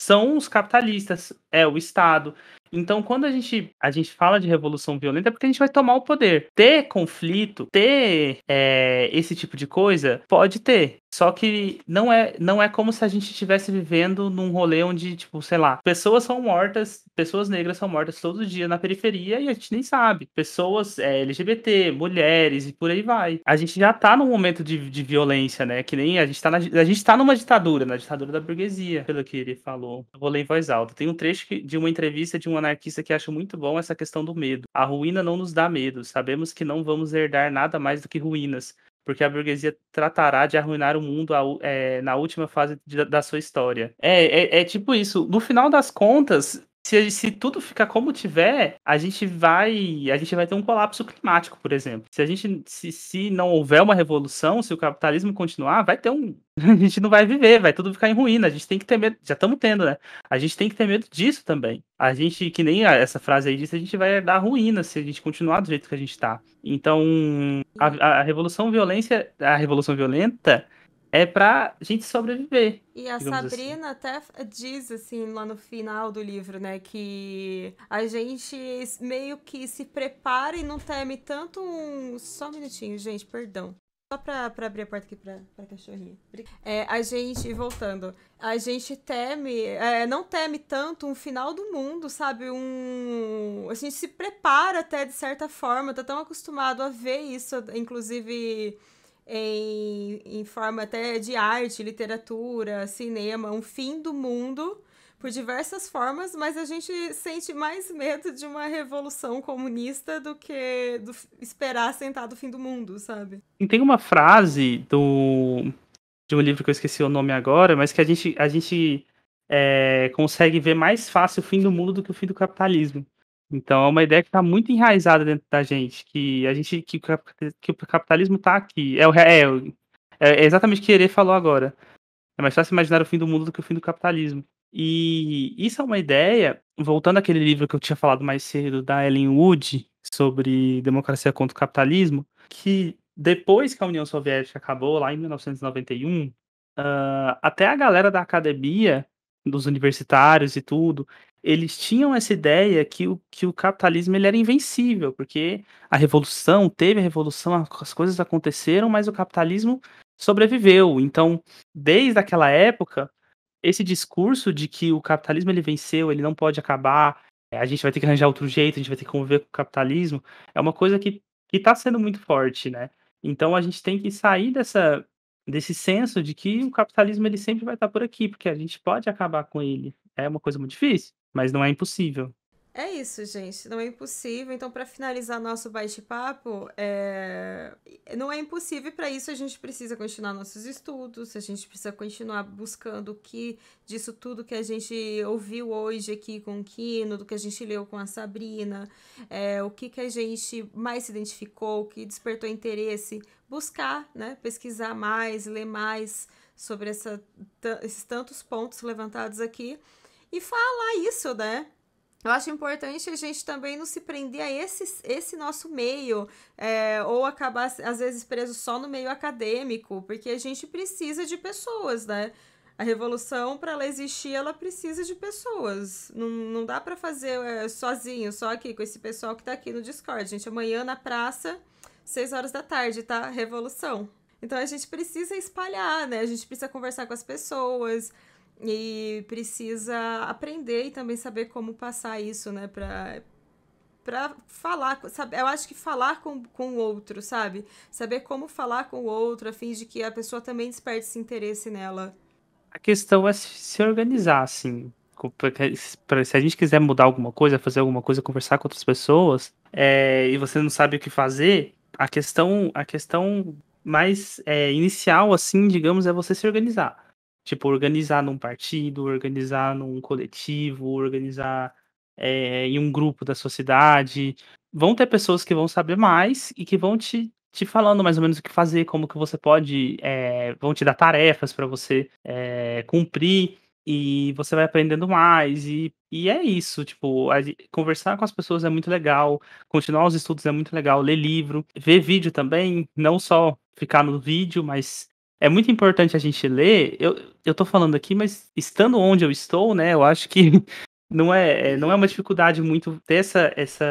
são os capitalistas, é o Estado. Então, quando a gente, a gente fala de revolução violenta, é porque a gente vai tomar o poder. Ter conflito, ter é, esse tipo de coisa, pode ter. Só que não é, não é como se a gente estivesse vivendo num rolê onde, tipo, sei lá, pessoas são mortas, pessoas negras são mortas todo dia na periferia e a gente nem sabe. Pessoas é, LGBT, mulheres e por aí vai. A gente já tá num momento de, de violência, né? Que nem a gente, tá na, a gente tá numa ditadura, na ditadura da burguesia, pelo que ele falou. Eu vou ler em voz alta. Tem um trecho que, de uma entrevista de um anarquista que acho muito bom essa questão do medo. A ruína não nos dá medo. Sabemos que não vamos herdar nada mais do que ruínas porque a burguesia tratará de arruinar o mundo é, na última fase de, da sua história. É, é, é, tipo isso. No final das contas, se, se tudo ficar como tiver, a gente vai a gente vai ter um colapso climático, por exemplo. Se a gente se, se não houver uma revolução, se o capitalismo continuar, vai ter um a gente não vai viver, vai tudo ficar em ruína. A gente tem que ter medo, já estamos tendo, né? A gente tem que ter medo disso também. A gente, que nem essa frase aí disse, a gente vai dar ruína se a gente continuar do jeito que a gente está. Então, a, a revolução violência, a revolução violenta é pra gente sobreviver. E a assim. Sabrina assim. até diz, assim, lá no final do livro, né, que a gente meio que se prepara e não teme tanto um. Só um minutinho, gente, perdão. Só pra, pra abrir a porta aqui pra, pra cachorrinha. É, a gente, voltando, a gente teme, é, não teme tanto um final do mundo, sabe? Um, a gente se prepara até de certa forma, tá tão acostumado a ver isso, inclusive em, em forma até de arte, literatura, cinema, um fim do mundo por diversas formas, mas a gente sente mais medo de uma revolução comunista do que do esperar sentar do fim do mundo, sabe? Tem uma frase do de um livro que eu esqueci o nome agora, mas que a gente, a gente é, consegue ver mais fácil o fim do mundo do que o fim do capitalismo. Então é uma ideia que está muito enraizada dentro da gente, que a gente que, que o capitalismo está aqui. É, é, é, é, exatamente o que ele falou agora. É mais fácil imaginar o fim do mundo do que o fim do capitalismo. E isso é uma ideia, voltando àquele livro que eu tinha falado mais cedo da Ellen Wood sobre democracia contra o capitalismo, que depois que a União Soviética acabou lá em 1991, uh, ah, até a galera da academia dos universitários e tudo, eles tinham essa ideia que o, que o capitalismo ele era invencível, porque a revolução, teve a revolução, as coisas aconteceram, mas o capitalismo sobreviveu. Então, desde aquela época, esse discurso de que o capitalismo ele venceu, ele não pode acabar, é, a gente vai ter que arranjar outro jeito, a gente vai ter que conviver com o capitalismo, é uma coisa que está sendo muito forte, né? Então a gente tem que sair dessa, desse senso de que o capitalismo ele sempre vai estar por aqui, porque a gente pode acabar com ele. É uma coisa muito difícil, mas não é impossível. É isso, gente. Não é impossível. Então, para finalizar nosso bate-papo, é... não é impossível. Para isso, a gente precisa continuar nossos estudos, a gente precisa continuar buscando o que disso tudo que a gente ouviu hoje aqui com o Kino, do que a gente leu com a Sabrina, é... o que, que a gente mais se identificou, o que despertou interesse, buscar, né, pesquisar mais, ler mais sobre essa, esses tantos pontos levantados aqui e falar isso, né? Eu acho importante a gente também não se prender a esse, esse nosso meio, é, ou acabar, às vezes, preso só no meio acadêmico, porque a gente precisa de pessoas, né? A revolução, para ela existir, ela precisa de pessoas. Não, não dá para fazer é, sozinho, só aqui com esse pessoal que está aqui no Discord. Gente, amanhã na praça 6 horas da tarde, tá? Revolução. Então a gente precisa espalhar, né? A gente precisa conversar com as pessoas e precisa aprender e também saber como passar isso, né, para para falar, sabe? Eu acho que falar com, com o outro, sabe? Saber como falar com o outro a fim de que a pessoa também desperte esse interesse nela. A questão é se organizar, assim. Porque se a gente quiser mudar alguma coisa, fazer alguma coisa, conversar com outras pessoas, é, e você não sabe o que fazer, a questão, a questão mais é, inicial, assim, digamos, é você se organizar. Tipo, organizar num partido, organizar num coletivo, organizar é, em um grupo da sociedade. Vão ter pessoas que vão saber mais e que vão te, te falando mais ou menos o que fazer, como que você pode. É, vão te dar tarefas para você é, cumprir e você vai aprendendo mais e, e é isso, tipo, conversar com as pessoas é muito legal, continuar os estudos é muito legal, ler livro, ver vídeo também, não só ficar no vídeo, mas é muito importante a gente ler. Eu, eu tô falando aqui, mas estando onde eu estou, né, eu acho que não é, é, não é uma dificuldade muito ter essa, essa,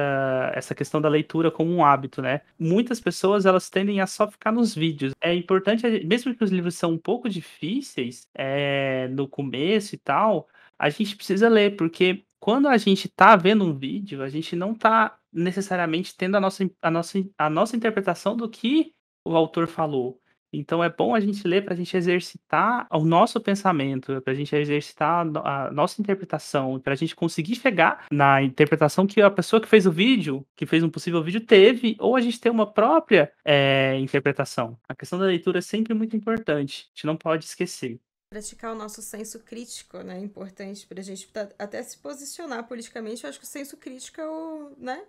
essa questão da leitura como um hábito, né? Muitas pessoas elas tendem a só ficar nos vídeos. É importante, mesmo que os livros são um pouco difíceis é, no começo e tal, a gente precisa ler, porque quando a gente está vendo um vídeo, a gente não está necessariamente tendo a nossa, a nossa, a nossa interpretação do que o autor falou. Então é bom a gente ler para a gente exercitar o nosso pensamento, para a gente exercitar a nossa interpretação, para a gente conseguir chegar na interpretação que a pessoa que fez o vídeo, que fez um possível vídeo, teve, ou a gente ter uma própria é, interpretação. A questão da leitura é sempre muito importante, a gente não pode esquecer praticar o nosso senso crítico, né? É importante para a gente até se posicionar politicamente. Eu acho que o senso crítico é o, né?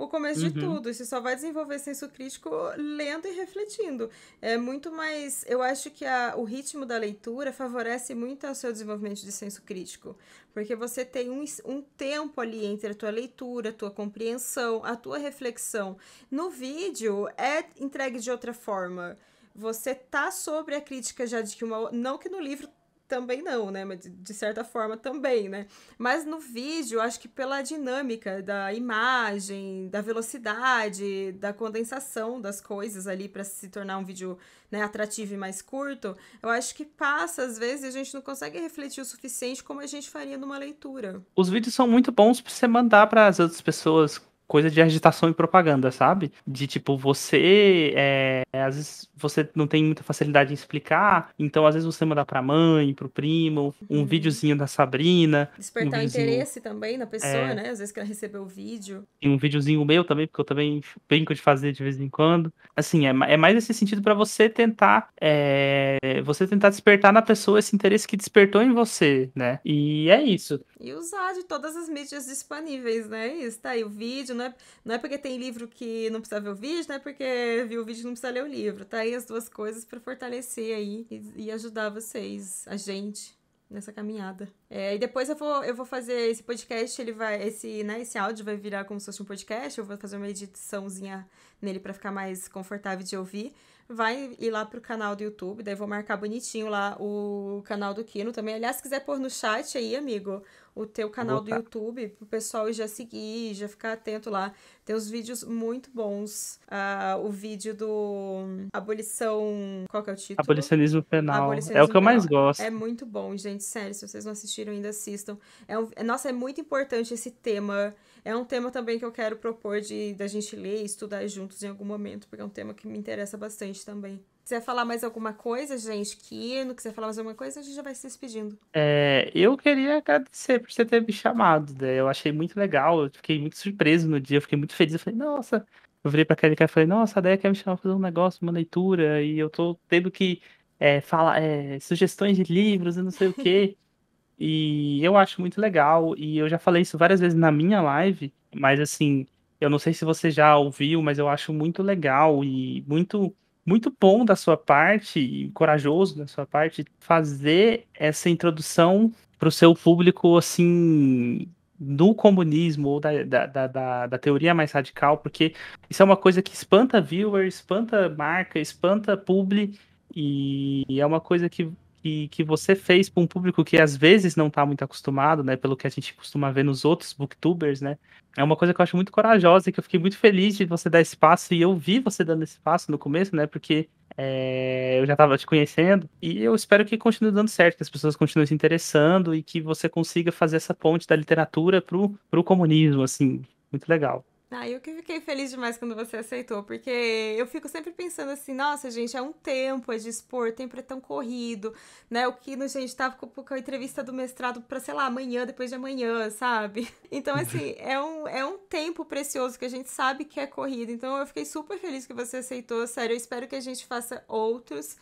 o começo uhum. de tudo. você só vai desenvolver senso crítico lendo e refletindo. É muito mais. Eu acho que a, o ritmo da leitura favorece muito ao seu desenvolvimento de senso crítico. Porque você tem um, um tempo ali entre a tua leitura, a tua compreensão, a tua reflexão. No vídeo, é entregue de outra forma você tá sobre a crítica já de que uma não que no livro também não, né? Mas de certa forma também, né? Mas no vídeo, acho que pela dinâmica da imagem, da velocidade, da condensação das coisas ali para se tornar um vídeo né, atrativo e mais curto, eu acho que passa às vezes e a gente não consegue refletir o suficiente como a gente faria numa leitura. Os vídeos são muito bons para você mandar para as outras pessoas coisa de agitação e propaganda, sabe? De tipo, você é, às vezes você não tem muita facilidade em explicar, então às vezes você manda pra mãe, pro primo, um uhum. videozinho da Sabrina. Despertar um interesse também na pessoa, é... né? Às vezes que ela recebeu o vídeo. Tem um videozinho meu também, porque eu também brinco de fazer de vez em quando. Assim, é, é mais esse sentido para você tentar é, você tentar despertar na pessoa esse interesse que despertou em você, né? E é isso e usar de todas as mídias disponíveis, né? É isso, tá aí o vídeo, não é, não é porque tem livro que não precisa ver o vídeo, não é porque viu o vídeo não precisa ler o livro. Tá aí as duas coisas para fortalecer aí e, e ajudar vocês, a gente nessa caminhada. É, e depois eu vou, eu vou fazer esse podcast, ele vai, esse, né, esse áudio vai virar como se fosse um podcast, eu vou fazer uma ediçãozinha nele para ficar mais confortável de ouvir. Vai ir lá pro canal do YouTube, daí eu vou marcar bonitinho lá o canal do Kino também. Aliás, se quiser pôr no chat aí, amigo, o teu canal do YouTube pro pessoal já seguir, já ficar atento lá. Tem uns vídeos muito bons. Uh, o vídeo do Abolição. Qual que é o título? Abolicionismo Penal. Abolicionismo é o que eu mais gosto. É muito bom, gente. Sério, se vocês não assistiram ainda, assistam. É um... É, nossa, é muito importante esse tema. É um tema também que eu quero propor de da gente ler e estudar juntos em algum momento, porque é um tema que me interessa bastante também quiser falar mais alguma coisa, gente, que não quiser falar mais alguma coisa, a gente já vai se despedindo. É, eu queria agradecer por você ter me chamado, né? Eu achei muito legal, eu fiquei muito surpreso no dia, eu fiquei muito feliz. Eu falei, nossa, eu virei pra aquele cara e falei, nossa, a Deia quer me chamar pra fazer um negócio, uma leitura, e eu tô tendo que é, falar é, sugestões de livros e não sei o quê. e eu acho muito legal, e eu já falei isso várias vezes na minha live, mas assim, eu não sei se você já ouviu, mas eu acho muito legal e muito muito bom da sua parte, corajoso da sua parte, fazer essa introdução para o seu público, assim, do comunismo ou da, da, da, da, teoria mais radical, porque isso é uma coisa que espanta viewer, espanta marca, espanta publi, e é uma coisa que que, que você fez para um público que às vezes não está muito acostumado, né? Pelo que a gente costuma ver nos outros booktubers, né? É uma coisa que eu acho muito corajosa e que eu fiquei muito feliz de você dar espaço e eu vi você dando espaço no começo, né? Porque é, eu já estava te conhecendo e eu espero que continue dando certo, que as pessoas continuem se interessando e que você consiga fazer essa ponte da literatura pro, pro comunismo, assim. Muito legal. Ah, eu que fiquei feliz demais quando você aceitou, porque eu fico sempre pensando assim, nossa, gente, é um tempo, é dispor, o tempo é tão corrido, né? O que, gente, tava com, a entrevista do mestrado pra, sei lá, amanhã, depois de amanhã, sabe? Então, assim, uhum. é um, é um tempo precioso que a gente sabe que é corrido. Então, eu fiquei super feliz que você aceitou, sério, eu espero que a gente faça outros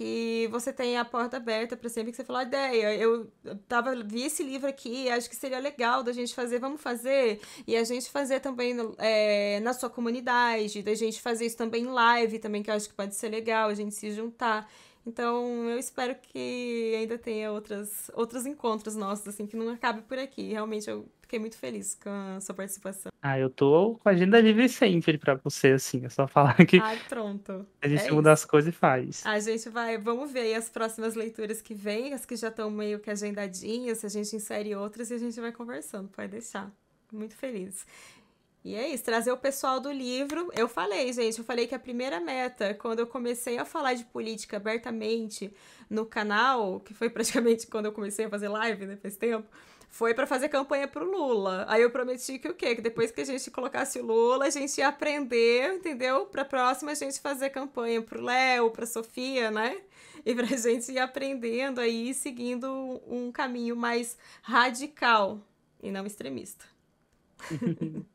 que você tem a porta aberta para sempre que você falar ideia. Eu tava vi esse livro aqui, acho que seria legal da gente fazer, vamos fazer e a gente fazer também é, na sua comunidade, da gente fazer isso também em live também que eu acho que pode ser legal a gente se juntar. Então, eu espero que ainda tenha outras, outros encontros nossos, assim, que não acabe por aqui. Realmente, eu fiquei muito feliz com a sua participação. Ah, eu tô com a agenda livre sempre para você, assim. É só falar que. Ai, pronto. A gente é muda isso. as coisas e faz. A gente vai. Vamos ver aí as próximas leituras que vem, as que já estão meio que agendadinhas, a gente insere outras e a gente vai conversando, pode deixar. Muito feliz. E é isso, trazer o pessoal do livro. Eu falei, gente, eu falei que a primeira meta, quando eu comecei a falar de política abertamente no canal, que foi praticamente quando eu comecei a fazer live, né, faz tempo, foi para fazer campanha pro Lula. Aí eu prometi que o quê? Que depois que a gente colocasse o Lula, a gente ia aprender, entendeu? Pra próxima a gente fazer campanha pro Léo, pra Sofia, né? E pra gente ir aprendendo aí, seguindo um caminho mais radical e não extremista.